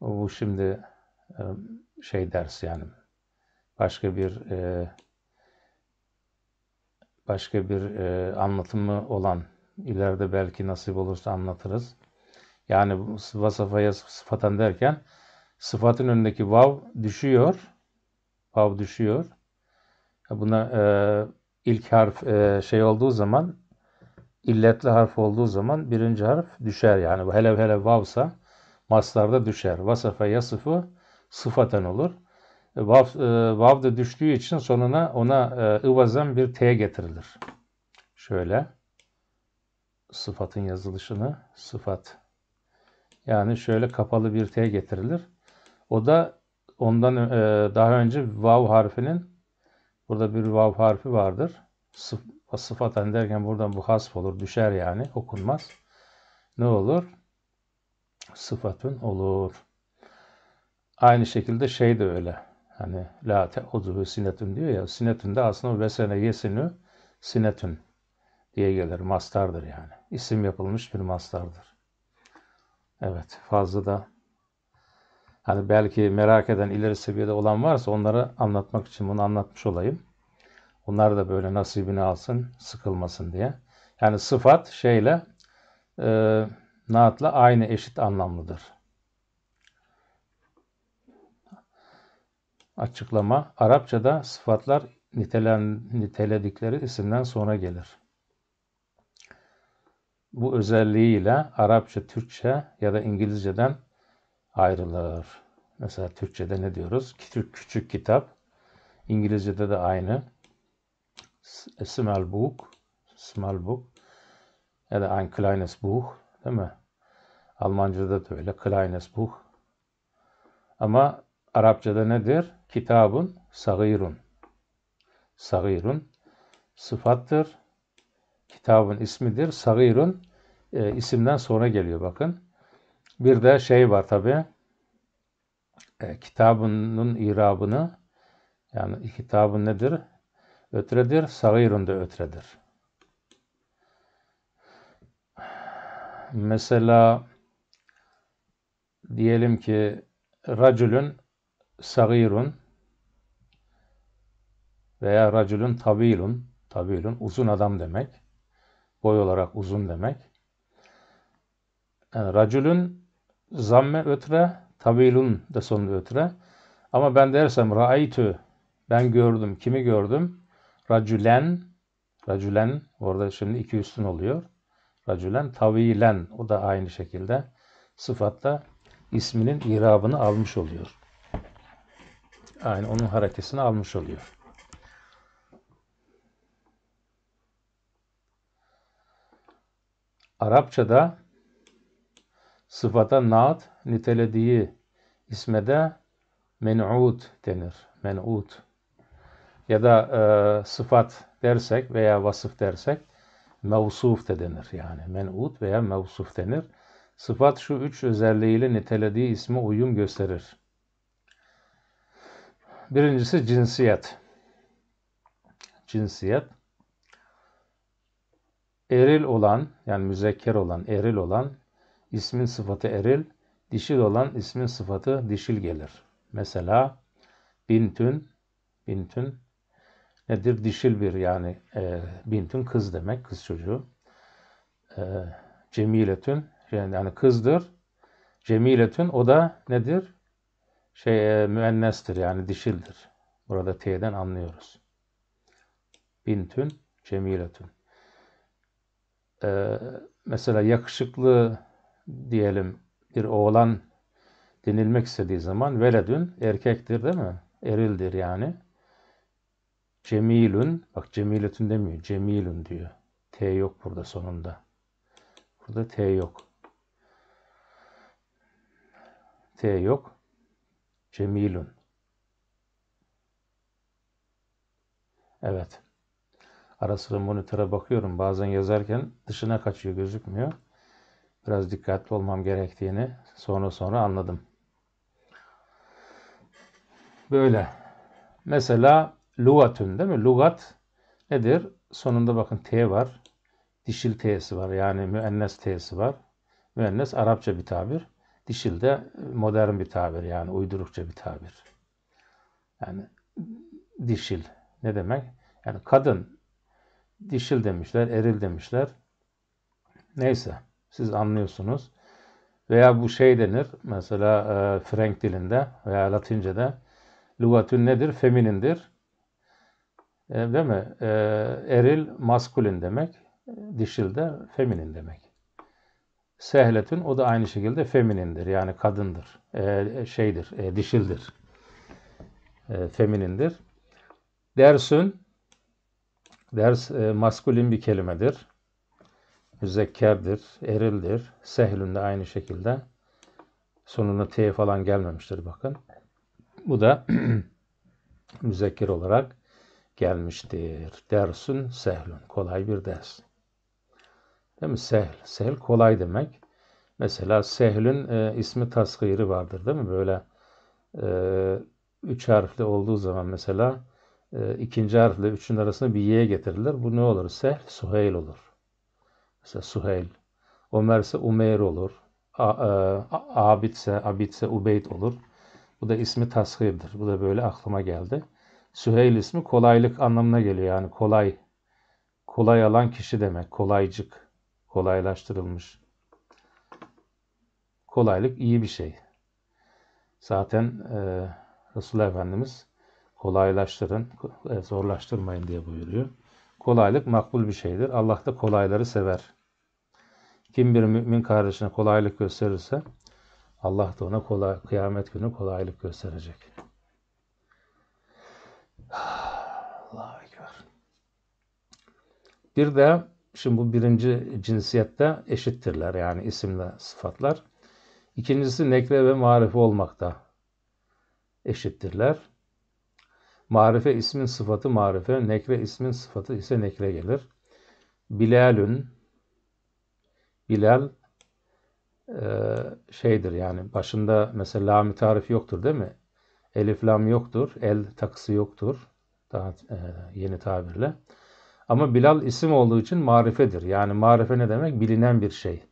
Bu şimdi e, şey ders yani başka bir e, başka bir e, anlatımı olan ileride belki nasip olursa anlatırız. Yani vasafaya sıfatan derken sıfatın önündeki vav düşüyor. Vav düşüyor. Buna e, ilk harf e, şey olduğu zaman illetli harf olduğu zaman birinci harf düşer. Yani hele hele vavsa maslarda düşer. Vasafa yasıfı sıfaten olur. E, vav, e, vav da düştüğü için sonuna ona e, ıvazan bir t getirilir. Şöyle sıfatın yazılışını sıfat. Yani şöyle kapalı bir T getirilir. O da ondan e, daha önce vav harfinin burada bir vav harfi vardır. Sıf, sıfaten derken buradan bu hasf olur. Düşer yani okunmaz. Ne olur? Sıfatın olur. Aynı şekilde şey de öyle. Hani la te oduhu sinetün diyor ya. Sinetün de aslında vesene yesinü sinetün diye gelir. Mastardır yani. İsim yapılmış bir mastardır. Evet fazla da hani belki merak eden ileri seviyede olan varsa onları anlatmak için bunu anlatmış olayım. Onlar da böyle nasibini alsın, sıkılmasın diye. Yani sıfat şeyle e, naatla aynı eşit anlamlıdır. Açıklama Arapçada sıfatlar nitelen, niteledikleri isimden sonra gelir bu özelliğiyle Arapça, Türkçe ya da İngilizceden ayrılır. Mesela Türkçe'de ne diyoruz? Küçük, küçük kitap. İngilizce'de de aynı. E, small book. Small book. Ya da ein kleines Buch. Değil mi? Almanca'da da öyle. Kleines Buch. Ama Arapça'da nedir? Kitabın sagirun. Sagirun sıfattır kitabın ismidir. Sagirun e, isimden sonra geliyor bakın. Bir de şey var tabi. E, kitabının irabını yani kitabı nedir? Ötredir. Sagirun da ötredir. Mesela diyelim ki racülün sagirun veya racülün tabilun tabilun uzun adam demek boy olarak uzun demek. Yani racülün zamme ötre, tabilun de sonu ötre. Ama ben dersem raaytü, ben gördüm, kimi gördüm? Racülen, racülen, orada şimdi iki üstün oluyor. Racülen, tavilen, o da aynı şekilde sıfatta isminin irabını almış oluyor. Aynı onun harekesini almış oluyor. Arapçada sıfata naat nitelediği isme de men'ut denir. Men'ut. Ya da e, sıfat dersek veya vasıf dersek mevsuf de denir yani. Men'ut veya mevsuf denir. Sıfat şu üç özelliğiyle nitelediği isme uyum gösterir. Birincisi cinsiyet. Cinsiyet eril olan yani müzekker olan eril olan ismin sıfatı eril, dişil olan ismin sıfatı dişil gelir. Mesela bintün, bintün nedir? Dişil bir yani e, bintün kız demek, kız çocuğu. E, cemiletün yani kızdır. Cemiletün o da nedir? Şey e, müennestir yani dişildir. Burada T'den anlıyoruz. Bintün, cemiletün e, mesela yakışıklı diyelim bir oğlan denilmek istediği zaman veledün erkektir değil mi? Erildir yani. Cemilün, bak cemiletün demiyor, cemilün diyor. T yok burada sonunda. Burada T yok. T yok. Cemilün. Evet. Ara sıra monitöre bakıyorum. Bazen yazarken dışına kaçıyor gözükmüyor. Biraz dikkatli olmam gerektiğini sonra sonra anladım. Böyle. Mesela lugatün değil mi? Lugat nedir? Sonunda bakın T var. Dişil T'si var. Yani müennes T'si var. Müennes Arapça bir tabir. Dişil de modern bir tabir. Yani uydurukça bir tabir. Yani dişil ne demek? Yani kadın dişil demişler, eril demişler. Neyse siz anlıyorsunuz. Veya bu şey denir mesela e, Frank dilinde veya Latince'de lügatün nedir? Feminindir. E, değil mi? E, eril maskulin demek. Dişil de feminin demek. Sehletün o da aynı şekilde feminindir. Yani kadındır. E, şeydir. E, dişildir. E, feminindir. Dersün Ders e, maskulin bir kelimedir. Müzekkerdir, erildir. Sehlün de aynı şekilde. Sonuna T falan gelmemiştir bakın. Bu da müzekker olarak gelmiştir. Dersün sehlün. Kolay bir ders. Değil mi? Sehl. Sehl kolay demek. Mesela sehlün e, ismi tasgiri vardır değil mi? Böyle e, üç harfli olduğu zaman mesela e, ikinci harfle üçün arasında bir y'ye getirirler. Bu ne olur? Sehl, Suheyl olur. Mesela Suheyl. Ömer ise Umeyr olur. A, e, Abid ise, Abid ise Ubeyt olur. Bu da ismi tasgirdir. Bu da böyle aklıma geldi. Süheyl ismi kolaylık anlamına geliyor. Yani kolay, kolay alan kişi demek. Kolaycık, kolaylaştırılmış. Kolaylık iyi bir şey. Zaten e, Resulullah Efendimiz kolaylaştırın, e, zorlaştırmayın diye buyuruyor. Kolaylık makbul bir şeydir. Allah da kolayları sever. Kim bir mümin kardeşine kolaylık gösterirse Allah da ona kolay, kıyamet günü kolaylık gösterecek. Allahu Ekber. Bir de şimdi bu birinci cinsiyette eşittirler yani isimle sıfatlar. İkincisi nekre ve marife olmakta eşittirler. Marife ismin sıfatı marife, nekre ismin sıfatı ise nekre gelir. Bilalün, Bilal e, şeydir yani başında mesela lami tarif yoktur değil mi? Elif lam yoktur, el takısı yoktur daha e, yeni tabirle. Ama Bilal isim olduğu için marifedir. Yani marife ne demek? Bilinen bir şey.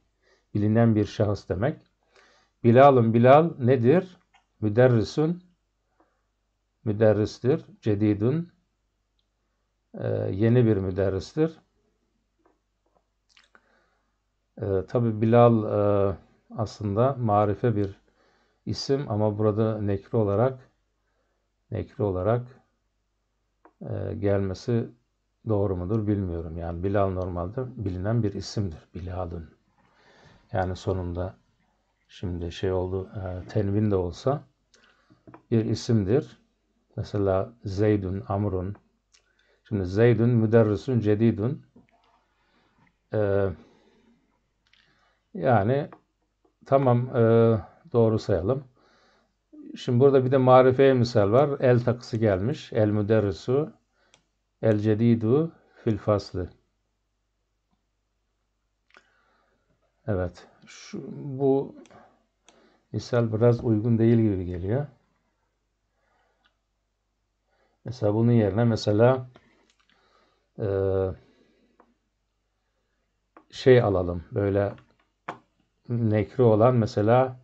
Bilinen bir şahıs demek. Bilal'ın Bilal nedir? Müderrisün müderristir. Cedidun e, yeni bir müderristir. E, Tabi Bilal e, aslında marife bir isim ama burada nekri olarak nekri olarak e, gelmesi doğru mudur bilmiyorum. Yani Bilal normalde bilinen bir isimdir. Bilal'ın. Yani sonunda şimdi şey oldu e, tenvin de olsa bir isimdir. Mesela Zeydun, Amrun. Şimdi Zeydun, müderrisun, cedidun. Ee, yani tamam e, doğru sayalım. Şimdi burada bir de marifeye misal var. El takısı gelmiş. El müderrisu, el cedidu fil faslı. Evet. Şu, bu misal biraz uygun değil gibi geliyor. Mesela bunun yerine mesela e, şey alalım. Böyle nekri olan mesela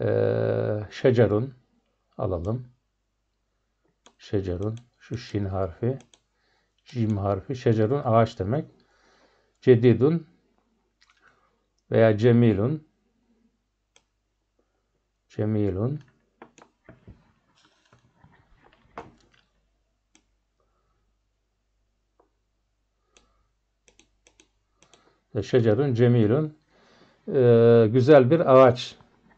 e, şecerun alalım. Şecerun. Şu şin harfi. Cim harfi. Şecerun ağaç demek. Cedidun veya cemilun. Cemilun. şecerun cemilun e, güzel bir ağaç.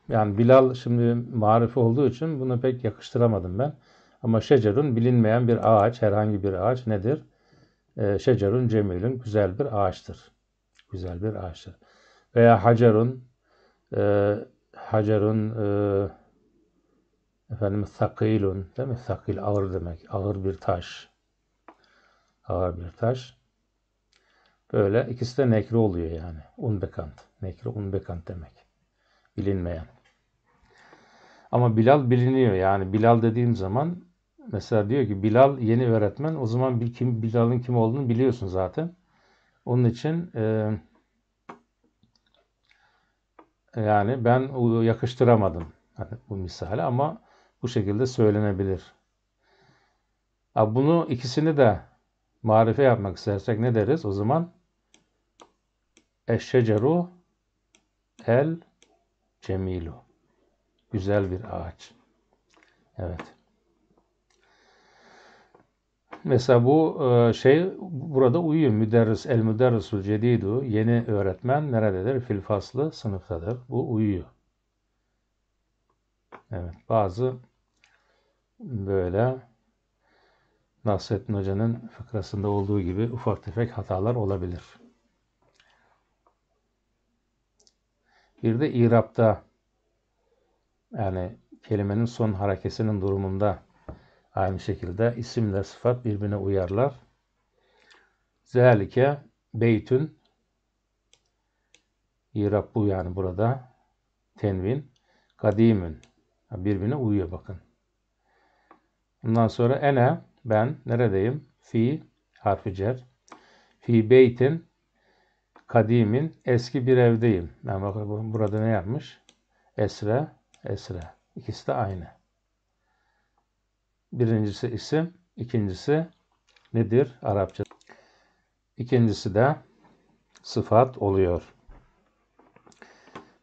Yani Bilal şimdi marif olduğu için bunu pek yakıştıramadım ben. Ama şecerun bilinmeyen bir ağaç, herhangi bir ağaç nedir? E, şecerun cemilun güzel bir ağaçtır. Güzel bir ağaçtır. Veya hacerun e, hacerun e, efendim sakilun değil mi? Sakil ağır demek. Ağır bir taş. Ağır bir taş. Öyle ikisi de nekro oluyor yani. Unbekant. Nekro unbekant demek. Bilinmeyen. Ama Bilal biliniyor yani. Bilal dediğim zaman mesela diyor ki Bilal yeni öğretmen. O zaman bir kim Bilal'ın kim olduğunu biliyorsun zaten. Onun için e, yani ben yakıştıramadım hani bu misali ama bu şekilde söylenebilir. Bunu ikisini de marife yapmak istersek ne deriz? O zaman Eşşeceru el cemilu. Güzel bir ağaç. Evet. Mesela bu e, şey burada uyuyor. Müderris, el müderrisul cedidu. Yeni öğretmen nerededir? filfaslı faslı sınıftadır. Bu uyuyor. Evet. Bazı böyle Nasrettin Hoca'nın fıkrasında olduğu gibi ufak tefek hatalar olabilir. Bir de irapta yani kelimenin son harekesinin durumunda aynı şekilde isimle sıfat birbirine uyarlar. Zelike beytün irab bu yani burada tenvin kadimün birbirine uyuyor bakın. bundan sonra ene ben neredeyim? Fi harfi cer. Fi beytin Kadim'in eski bir evdeyim. Yani bakın burada ne yapmış? Esre, esre. İkisi de aynı. Birincisi isim, ikincisi nedir Arapça? İkincisi de sıfat oluyor.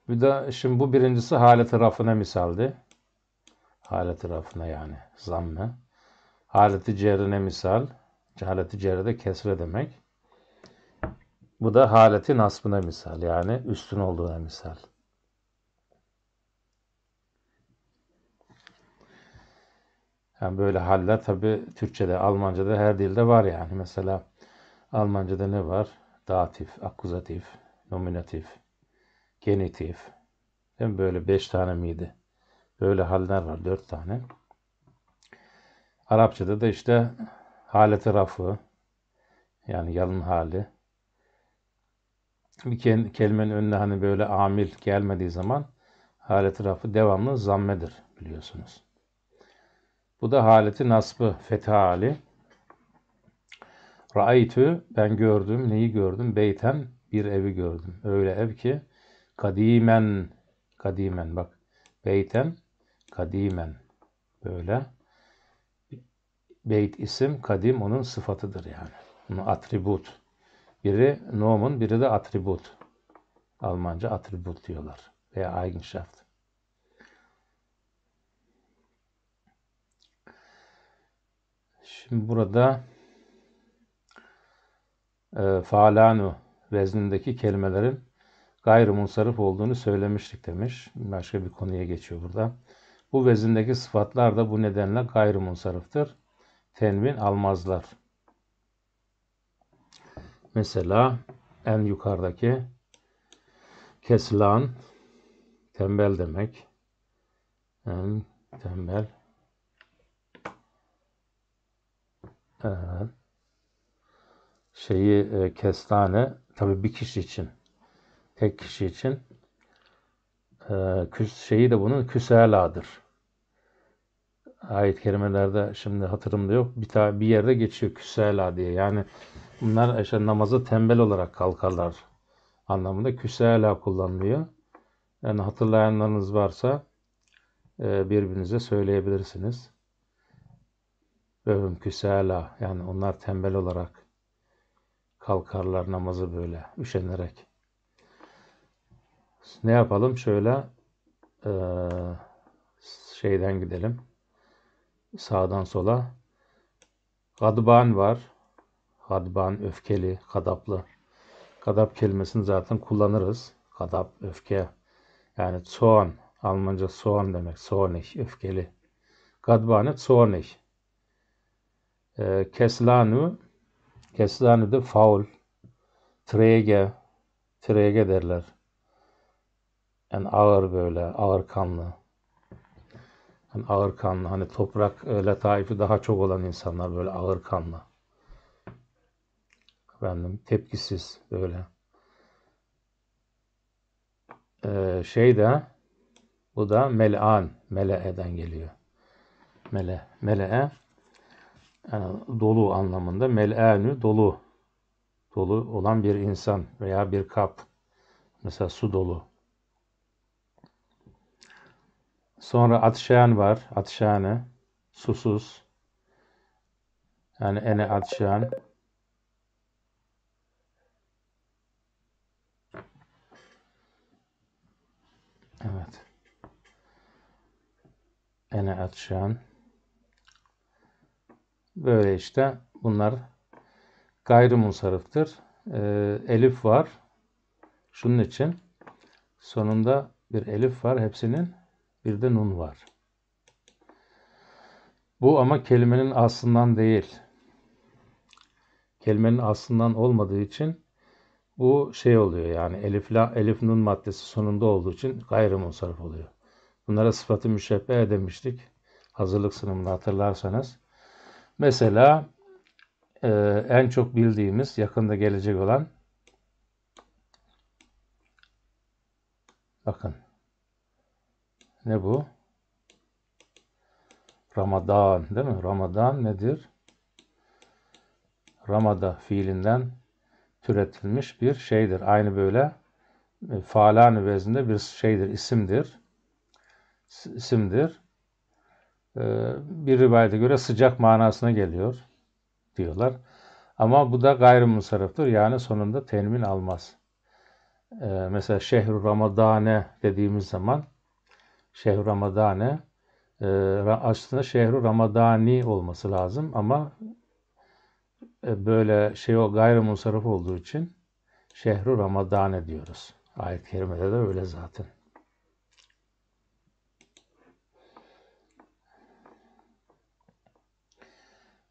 Bir de şimdi bu birincisi hale tarafına misaldi. Hale tarafına yani zammı. Haleti cerine misal. Haleti de kesre demek. Bu da haleti nasbına misal yani üstün olduğuna misal. Yani böyle haller tabi Türkçe'de, Almanca'da her dilde var yani. Mesela Almanca'da ne var? Datif, akuzatif, nominatif, genitif. Değil mi? Böyle beş tane miydi? Böyle haller var, dört tane. Arapçada da işte haleti rafı, yani yalın hali, bir kelimenin önüne hani böyle amil gelmediği zaman halet rafı devamlı zammedir biliyorsunuz. Bu da haleti nasbı fetha hali. Ra'aytü ben gördüm. Neyi gördüm? Beyten bir evi gördüm. Öyle ev ki kadimen kadimen bak beyten kadimen böyle beyt isim kadim onun sıfatıdır yani. Bunun atribut. Biri nomen, biri de atribut. Almanca atribut diyorlar veya Eigenschaft. Şimdi burada e, faalanu veznindeki kelimelerin gayrimunsarif olduğunu söylemiştik demiş. Başka bir konuya geçiyor burada. Bu vezindeki sıfatlar da bu nedenle gayrimunsarıftır. Tenvin almazlar. Mesela en yukarıdaki keslan tembel demek. En tembel şeyi e, kestane tabi bir kişi için tek kişi için e, küs, şeyi de bunun küseladır. Ayet kerimelerde şimdi hatırımda yok. Bir, ta, bir yerde geçiyor küsela diye. Yani bunlar işte namazı tembel olarak kalkarlar anlamında küsela kullanılıyor. Yani hatırlayanlarınız varsa e, birbirinize söyleyebilirsiniz. Bevim küsela yani onlar tembel olarak kalkarlar namazı böyle üşenerek. Ne yapalım? Şöyle e, şeyden gidelim. Sağdan sola. Gadban var. Gadban öfkeli, kadaplı kadap kelimesini zaten kullanırız. kadap öfke. Yani zorn Almanca zorn demek. Zornig öfkeli. Gadbane zornig. E, ee, keslanu keslanu da faul. Trege trege derler. Yani ağır böyle, ağır kanlı. Yani ağır kanlı. Hani toprak e, letaifi daha çok olan insanlar böyle ağır kanlı efendim tepkisiz böyle. Ee, şey de bu da mel'an, mele'eden geliyor. Mele, mele'e yani e, dolu anlamında mel'anü dolu. Dolu olan bir insan veya bir kap. Mesela su dolu. Sonra atşan var. Atşane. Susuz. Yani ene atşan. Evet. Ene atacağım. Böyle işte bunlar gayrimusarıftır. Ee, elif var. Şunun için sonunda bir elif var hepsinin. Bir de nun var. Bu ama kelimenin aslından değil. Kelimenin aslından olmadığı için bu şey oluyor yani elif, la, elif nun maddesi sonunda olduğu için gayrimunsarif oluyor. Bunlara sıfatı müşebbeh demiştik. Hazırlık sınavında hatırlarsanız. Mesela e, en çok bildiğimiz yakında gelecek olan bakın ne bu? Ramadan değil mi? Ramadan nedir? Ramada fiilinden türetilmiş bir şeydir. Aynı böyle falan e, faalani vezinde bir şeydir, isimdir. isimdir e, bir rivayete göre sıcak manasına geliyor diyorlar. Ama bu da gayrimusaraftır. Yani sonunda tenmin almaz. E, mesela şehru ramadane dediğimiz zaman şehru ramadane e, aslında şehru ramadani olması lazım ama e, böyle şey o gayrimusarraf olduğu için şehru ramadane diyoruz. Ayet-i kerimede de öyle zaten.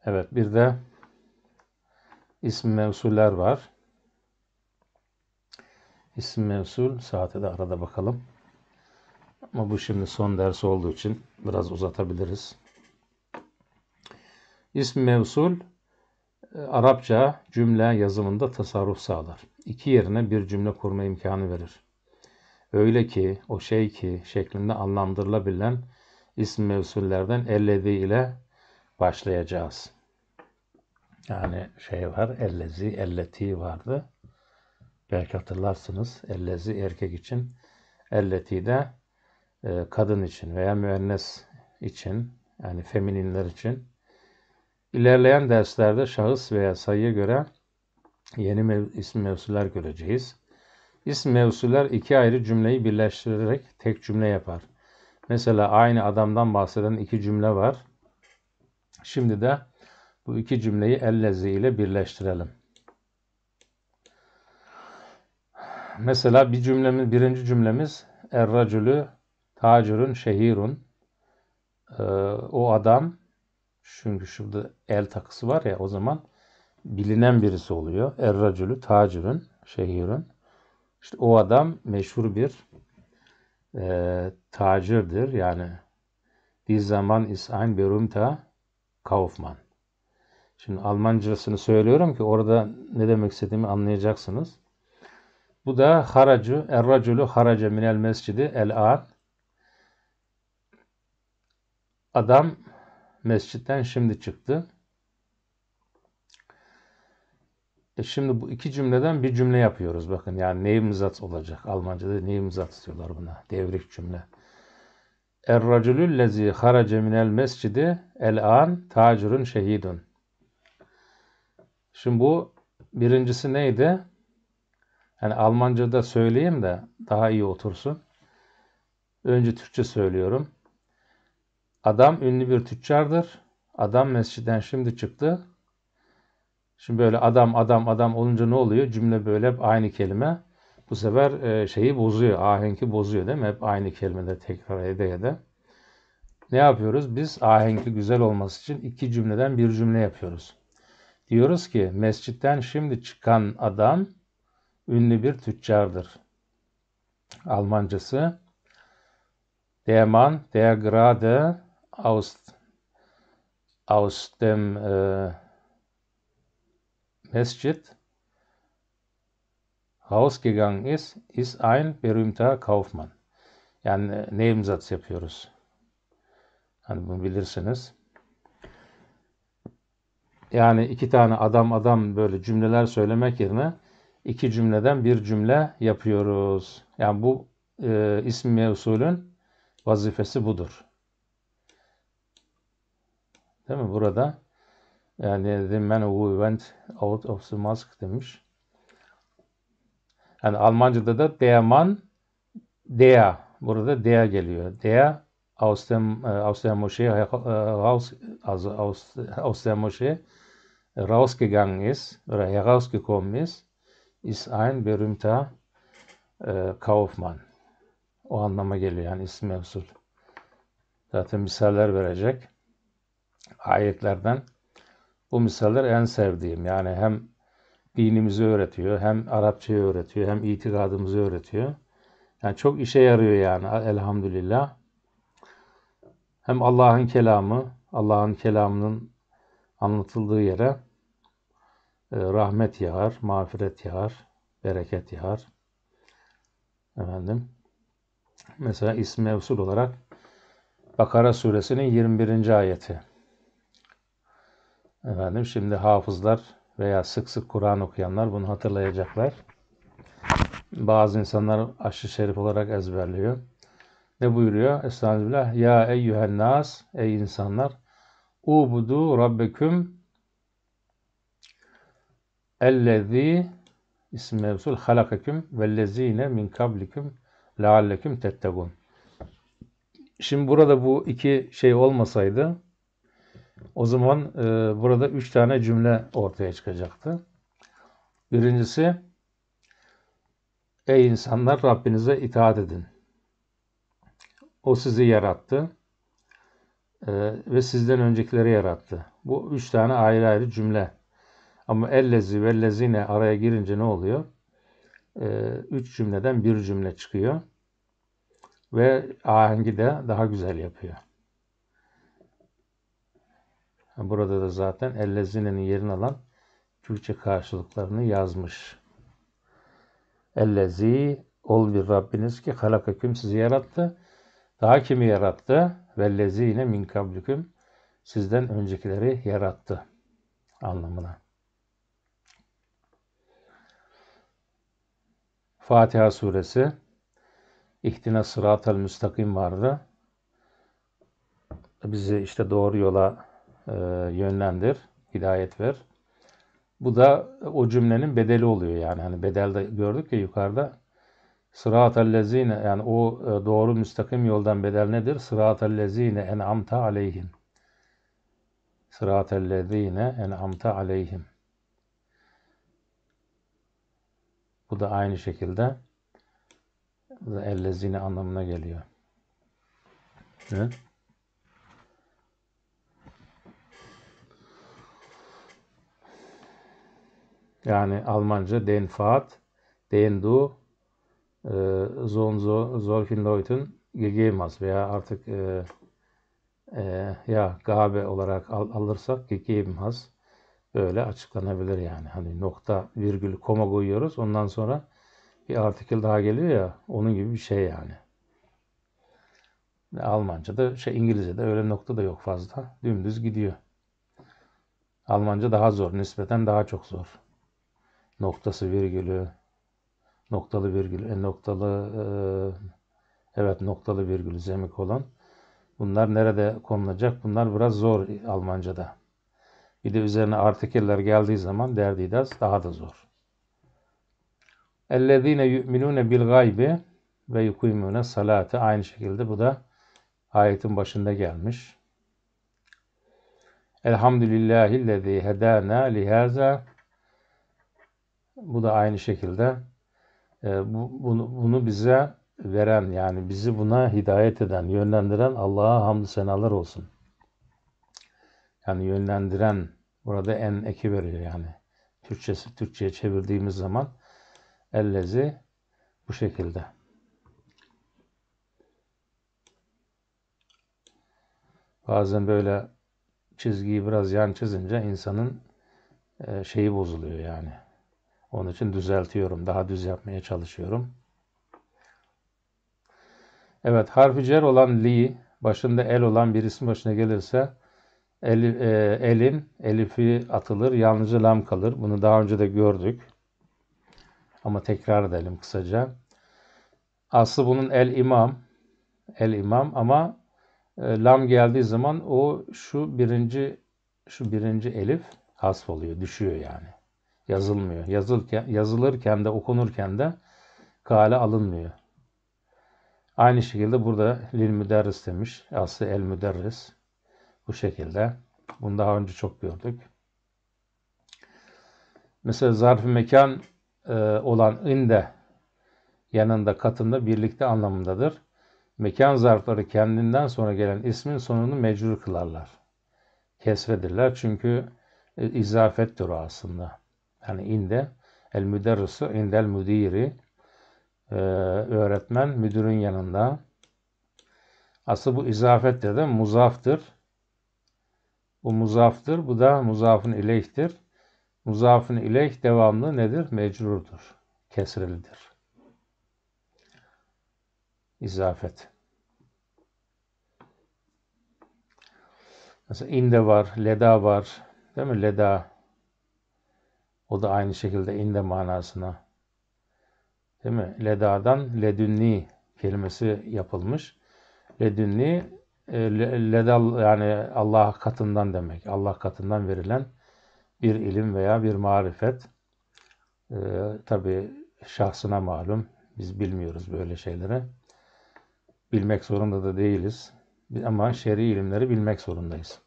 Evet bir de isim mevsuller var. İsim mevsul saate de arada bakalım. Ama bu şimdi son ders olduğu için biraz uzatabiliriz. İsm mevsul e, Arapça cümle yazımında tasarruf sağlar. İki yerine bir cümle kurma imkanı verir. Öyle ki, o şey ki şeklinde anlamdırılabilen isim mevsullerden ellezi ile başlayacağız. Yani şey var, ellezi, elleti vardı. Belki hatırlarsınız, ellezi erkek için, elleti de e, kadın için veya müennes için, yani femininler için İlerleyen derslerde şahıs veya sayıya göre yeni mev- isim mevzular göreceğiz. İsim mevzular iki ayrı cümleyi birleştirerek tek cümle yapar. Mesela aynı adamdan bahseden iki cümle var. Şimdi de bu iki cümleyi ellezi ile birleştirelim. Mesela bir cümlemiz, birinci cümlemiz erracülü tacirun şehirun. Ee, o adam çünkü şurada el takısı var ya o zaman bilinen birisi oluyor. Erracülü tacirün, şehirün. İşte o adam meşhur bir e, tacirdir. Yani bir zaman is ein berühmter Kaufmann. Şimdi Almancasını söylüyorum ki orada ne demek istediğimi anlayacaksınız. Bu da haracu, erracülü haraca minel mescidi el an. Adam Mescitten şimdi çıktı. E şimdi bu iki cümleden bir cümle yapıyoruz bakın. Yani Neymzat olacak. Almanca'da Neymzat diyorlar buna. Devrik cümle. Er racülül lezi harace minel mescidi el an tacirun şehidun. Şimdi bu birincisi neydi? Yani Almanca'da söyleyeyim de daha iyi otursun. Önce Türkçe söylüyorum. Adam ünlü bir tüccardır. Adam mesciden şimdi çıktı. Şimdi böyle adam adam adam olunca ne oluyor? Cümle böyle aynı kelime. Bu sefer e, şeyi bozuyor, ahenki bozuyor değil mi? Hep aynı kelimede tekrar ede ede. Ne yapıyoruz? Biz ahenki güzel olması için iki cümleden bir cümle yapıyoruz. Diyoruz ki mescitten şimdi çıkan adam ünlü bir tüccardır. Almancası Der Mann, der gerade aus, aus dem äh, Mescid rausgegangen ist, ist ein berühmter Kaufmann. Yani äh, nebensatz yapıyoruz. Hani bunu bilirsiniz. Yani iki tane adam adam böyle cümleler söylemek yerine iki cümleden bir cümle yapıyoruz. Yani bu e, ismi mevsulün vazifesi budur. Değil mi? Burada yani the man who went out of the mosque demiş. Yani Almanca'da da der Mann, der. Burada der geliyor. Der e, e, aus dem, aus der Moschee raus, also aus, aus der Moschee rausgegangen ist oder herausgekommen ist, ist ein berühmter e, Kaufmann. O anlama geliyor yani ismi mevsul. Zaten misaller verecek ayetlerden bu misaller en sevdiğim. Yani hem dinimizi öğretiyor, hem Arapçayı öğretiyor, hem itikadımızı öğretiyor. Yani çok işe yarıyor yani elhamdülillah. Hem Allah'ın kelamı, Allah'ın kelamının anlatıldığı yere e, rahmet yağar, mağfiret yağar, bereket yağar. Efendim. Mesela ismi usul olarak Bakara suresinin 21. ayeti. Efendim şimdi hafızlar veya sık sık Kur'an okuyanlar bunu hatırlayacaklar. Bazı insanlar aşı şerif olarak ezberliyor. Ne buyuruyor? Estağfirullah. Ya eyyühen nas, ey insanlar. Ubudu rabbeküm ellezî ismi mevsul halakaküm vellezîne min kabliküm lealleküm tettegûn. Şimdi burada bu iki şey olmasaydı o zaman e, burada üç tane cümle ortaya çıkacaktı. Birincisi, ey insanlar Rabbinize itaat edin. O sizi yarattı e, ve sizden öncekileri yarattı. Bu üç tane ayrı ayrı cümle. Ama ellezi ve lezine araya girince ne oluyor? E, üç cümleden bir cümle çıkıyor. Ve ahengi de daha güzel yapıyor. Burada da zaten ellezine'nin yerini alan Türkçe karşılıklarını yazmış. Ellezi ol bir Rabbiniz ki halakaküm sizi yarattı. Daha kimi yarattı? Vellezine min kabliküm sizden öncekileri yarattı anlamına. Fatiha suresi İhtina sıratel müstakim vardı. Bizi işte doğru yola e, yönlendir, hidayet ver. Bu da o cümlenin bedeli oluyor yani. Hani bedelde gördük ya yukarıda. ellezine yani o e, doğru müstakim yoldan bedel nedir? ellezine en amta aleyhim. ellezine en amta aleyhim. Bu da aynı şekilde ellezine anlamına geliyor. Evet. Yani Almanca Den Fahrt, Den Du, e, Zon Zolfin Leut'un veya artık e, e, ya Gabe olarak al, alırsak Gegemas böyle açıklanabilir yani. Hani nokta virgül koma koyuyoruz ondan sonra bir artikel daha geliyor ya onun gibi bir şey yani. Almanca'da şey İngilizce'de öyle nokta da yok fazla. Dümdüz gidiyor. Almanca daha zor. Nispeten daha çok zor noktası virgülü noktalı virgül e, noktalı e, evet noktalı virgül olan bunlar nerede konulacak bunlar biraz zor Almanca'da bir de üzerine artikeller geldiği zaman derdi daha da zor ellezine yu'minune bil gaybi ve yukimune salate aynı şekilde bu da ayetin başında gelmiş Elhamdülillahi Elhamdülillahillezî hedana lihaza bu da aynı şekilde e, bu, bunu, bunu bize veren yani bizi buna hidayet eden, yönlendiren Allah'a hamdü senalar olsun. Yani yönlendiren burada en eki veriyor yani. Türkçesi Türkçeye çevirdiğimiz zaman ellezi bu şekilde. Bazen böyle çizgiyi biraz yan çizince insanın e, şeyi bozuluyor yani. Onun için düzeltiyorum. Daha düz yapmaya çalışıyorum. Evet harfi cer olan li başında el olan bir isim başına gelirse el, e, elin elifi atılır yalnızca lam kalır. Bunu daha önce de gördük. Ama tekrar edelim kısaca. Aslı bunun el imam. El imam ama e, lam geldiği zaman o şu birinci şu birinci elif hasf oluyor. Düşüyor yani yazılmıyor. Yazılırken, yazılırken de okunurken de kale alınmıyor. Aynı şekilde burada lil müderris demiş. Aslı el müderris. Bu şekilde. Bunu daha önce çok gördük. Mesela zarf mekan e, olan inde yanında katında birlikte anlamındadır. Mekan zarfları kendinden sonra gelen ismin sonunu mecrur kılarlar. Kesvedirler çünkü e, izafettir o aslında. Yani inde el müderrisu indel müdiri ee, öğretmen müdürün yanında. Aslı bu izafet dedim. Muzaftır. Bu muzaftır. Bu da muzafın ileyhtir. Muzafın ileyh devamlı nedir? Mecrurdur. Kesrilidir. İzafet. Mesela inde var, leda var. Değil mi? Leda o da aynı şekilde inde manasına. Değil mi? Ledadan ledünni kelimesi yapılmış. Ledünni e, ledal yani Allah katından demek. Allah katından verilen bir ilim veya bir marifet. Ee, tabii şahsına malum. Biz bilmiyoruz böyle şeyleri. Bilmek zorunda da değiliz. Ama şer'i ilimleri bilmek zorundayız.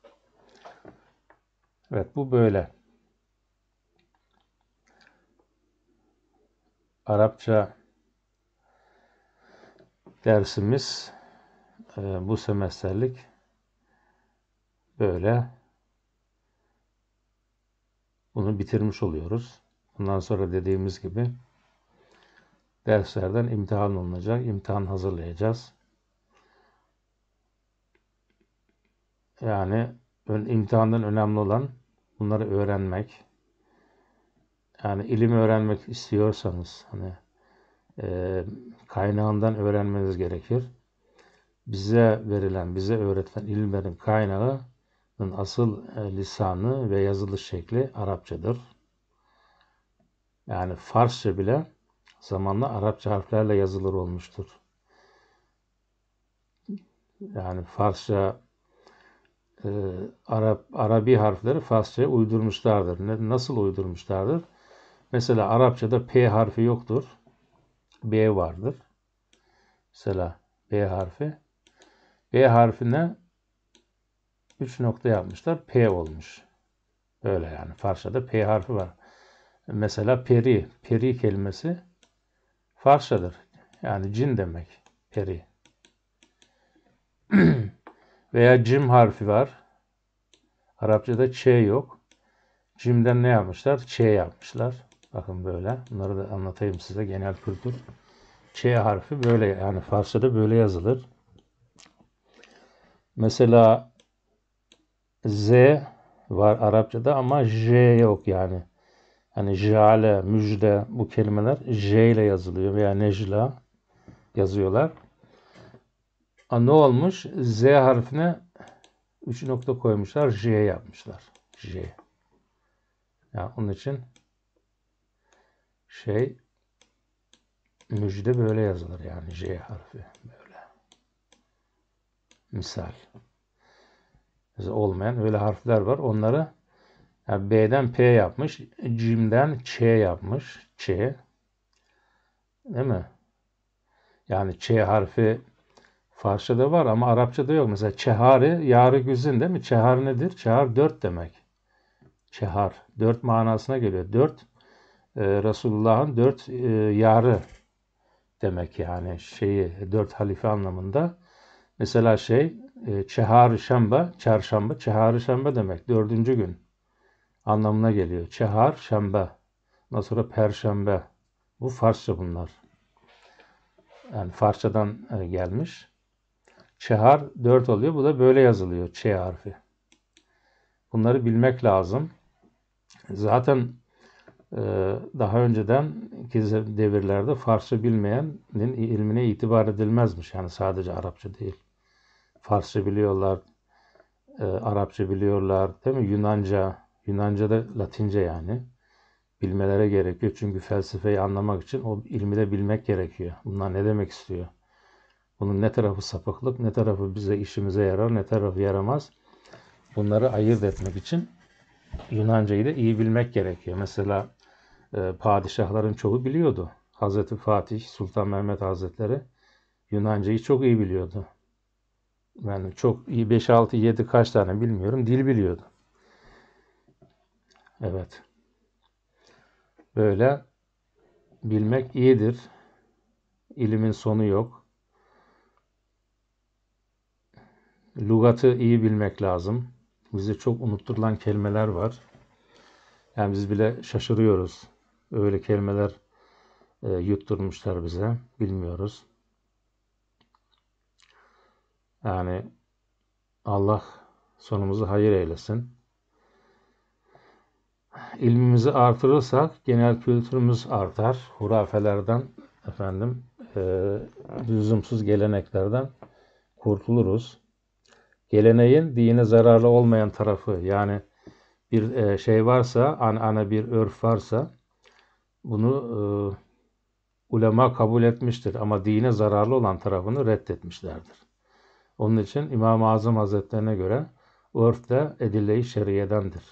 Evet bu böyle. Arapça dersimiz e, bu semesterlik böyle bunu bitirmiş oluyoruz. Bundan sonra dediğimiz gibi derslerden imtihan olunacak. imtihan hazırlayacağız. Yani imtihandan önemli olan bunları öğrenmek, yani ilim öğrenmek istiyorsanız hani e, kaynağından öğrenmeniz gerekir. Bize verilen, bize öğretilen ilimlerin kaynağının asıl e, lisanı ve yazılı şekli Arapçadır. Yani Farsça bile zamanla Arapça harflerle yazılır olmuştur. Yani Farsça e, Arap Arabi harfleri Farsça'ya uydurmuşlardır. Ne, nasıl uydurmuşlardır? Mesela Arapçada P harfi yoktur. B vardır. Mesela B harfi. B harfine 3 nokta yapmışlar. P olmuş. Öyle yani. Farsçada P harfi var. Mesela peri. Peri kelimesi Farsçadır. Yani cin demek. Peri. Veya cim harfi var. Arapçada ç yok. Cimden ne yapmışlar? Ç yapmışlar. Bakın böyle. Bunları da anlatayım size. Genel kültür. Ç harfi böyle yani Farsça'da böyle yazılır. Mesela Z var Arapçada ama J yok yani. Hani jale, müjde bu kelimeler J ile yazılıyor veya necla yazıyorlar. A, ne olmuş? Z harfine 3 nokta koymuşlar. J yapmışlar. J. Yani onun için şey müjde böyle yazılır yani J harfi böyle. Misal. Mesela olmayan öyle harfler var. Onları yani B'den P yapmış, C'den Ç yapmış. Ç. Değil mi? Yani Ç harfi Farsçada var ama Arapçada yok. Mesela çehari, yarı güzün değil mi? Çehar nedir? Çehar dört demek. Çehar. Dört manasına geliyor. Dört e, Resulullah'ın dört e, yarı demek yani şeyi dört halife anlamında. Mesela şey e, çehar şembe, çarşamba, çehar şembe demek dördüncü gün anlamına geliyor. Çehar şembe, ondan sonra perşembe. Bu Farsça bunlar. Yani Farsçadan e, gelmiş. Çehar dört oluyor. Bu da böyle yazılıyor. Ç harfi. Bunları bilmek lazım. Zaten ee, daha önceden ki devirlerde Farsça bilmeyenin ilmine itibar edilmezmiş. Yani sadece Arapça değil. Farsça biliyorlar, e, Arapça biliyorlar değil mi? Yunanca, Yunanca da Latince yani. Bilmelere gerekiyor. Çünkü felsefeyi anlamak için o ilmi de bilmek gerekiyor. Bunlar ne demek istiyor? Bunun ne tarafı sapıklık, ne tarafı bize işimize yarar, ne tarafı yaramaz. Bunları ayırt etmek için Yunancayı da iyi bilmek gerekiyor. Mesela ee, padişahların çoğu biliyordu. Hazreti Fatih, Sultan Mehmet Hazretleri Yunancayı çok iyi biliyordu. Yani çok iyi 5, 6, 7 kaç tane bilmiyorum dil biliyordu. Evet. Böyle bilmek iyidir. İlimin sonu yok. Lugatı iyi bilmek lazım. Bize çok unutturulan kelimeler var. Yani biz bile şaşırıyoruz öyle kelimeler e, yutturmuşlar bize. Bilmiyoruz. Yani Allah sonumuzu hayır eylesin. İlmimizi artırırsak genel kültürümüz artar. Hurafelerden efendim e, lüzumsuz geleneklerden kurtuluruz. Geleneğin dine zararlı olmayan tarafı yani bir e, şey varsa, ana bir örf varsa bunu e, ulema kabul etmiştir ama dine zararlı olan tarafını reddetmişlerdir. Onun için İmam-ı Azam Hazretlerine göre örf de edille-i şeriyedendir.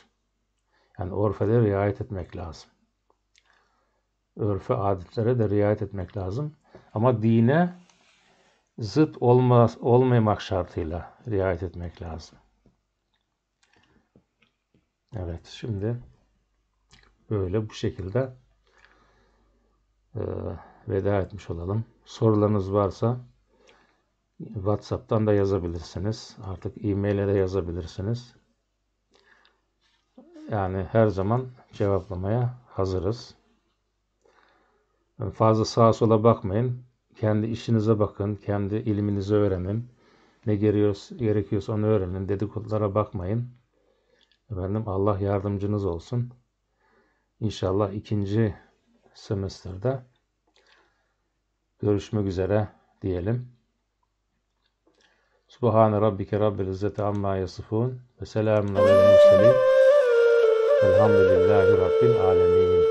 Yani örfe riayet etmek lazım. Örfe, adetlere de riayet etmek lazım. Ama dine zıt olmaz, olmamak şartıyla riayet etmek lazım. Evet, şimdi böyle bu şekilde ee, veda etmiş olalım. Sorularınız varsa WhatsApp'tan da yazabilirsiniz. Artık e-mail'e de yazabilirsiniz. Yani her zaman cevaplamaya hazırız. Fazla sağa sola bakmayın. Kendi işinize bakın. Kendi ilminizi öğrenin. Ne gerekiyorsa onu öğrenin. Dedikodulara bakmayın. Efendim Allah yardımcınız olsun. İnşallah ikinci semesterde görüşmek üzere diyelim. Subhane rabbike rabbil izzeti amma yasifun ve selamun aleyhi ve Elhamdülillahi rabbil alemin.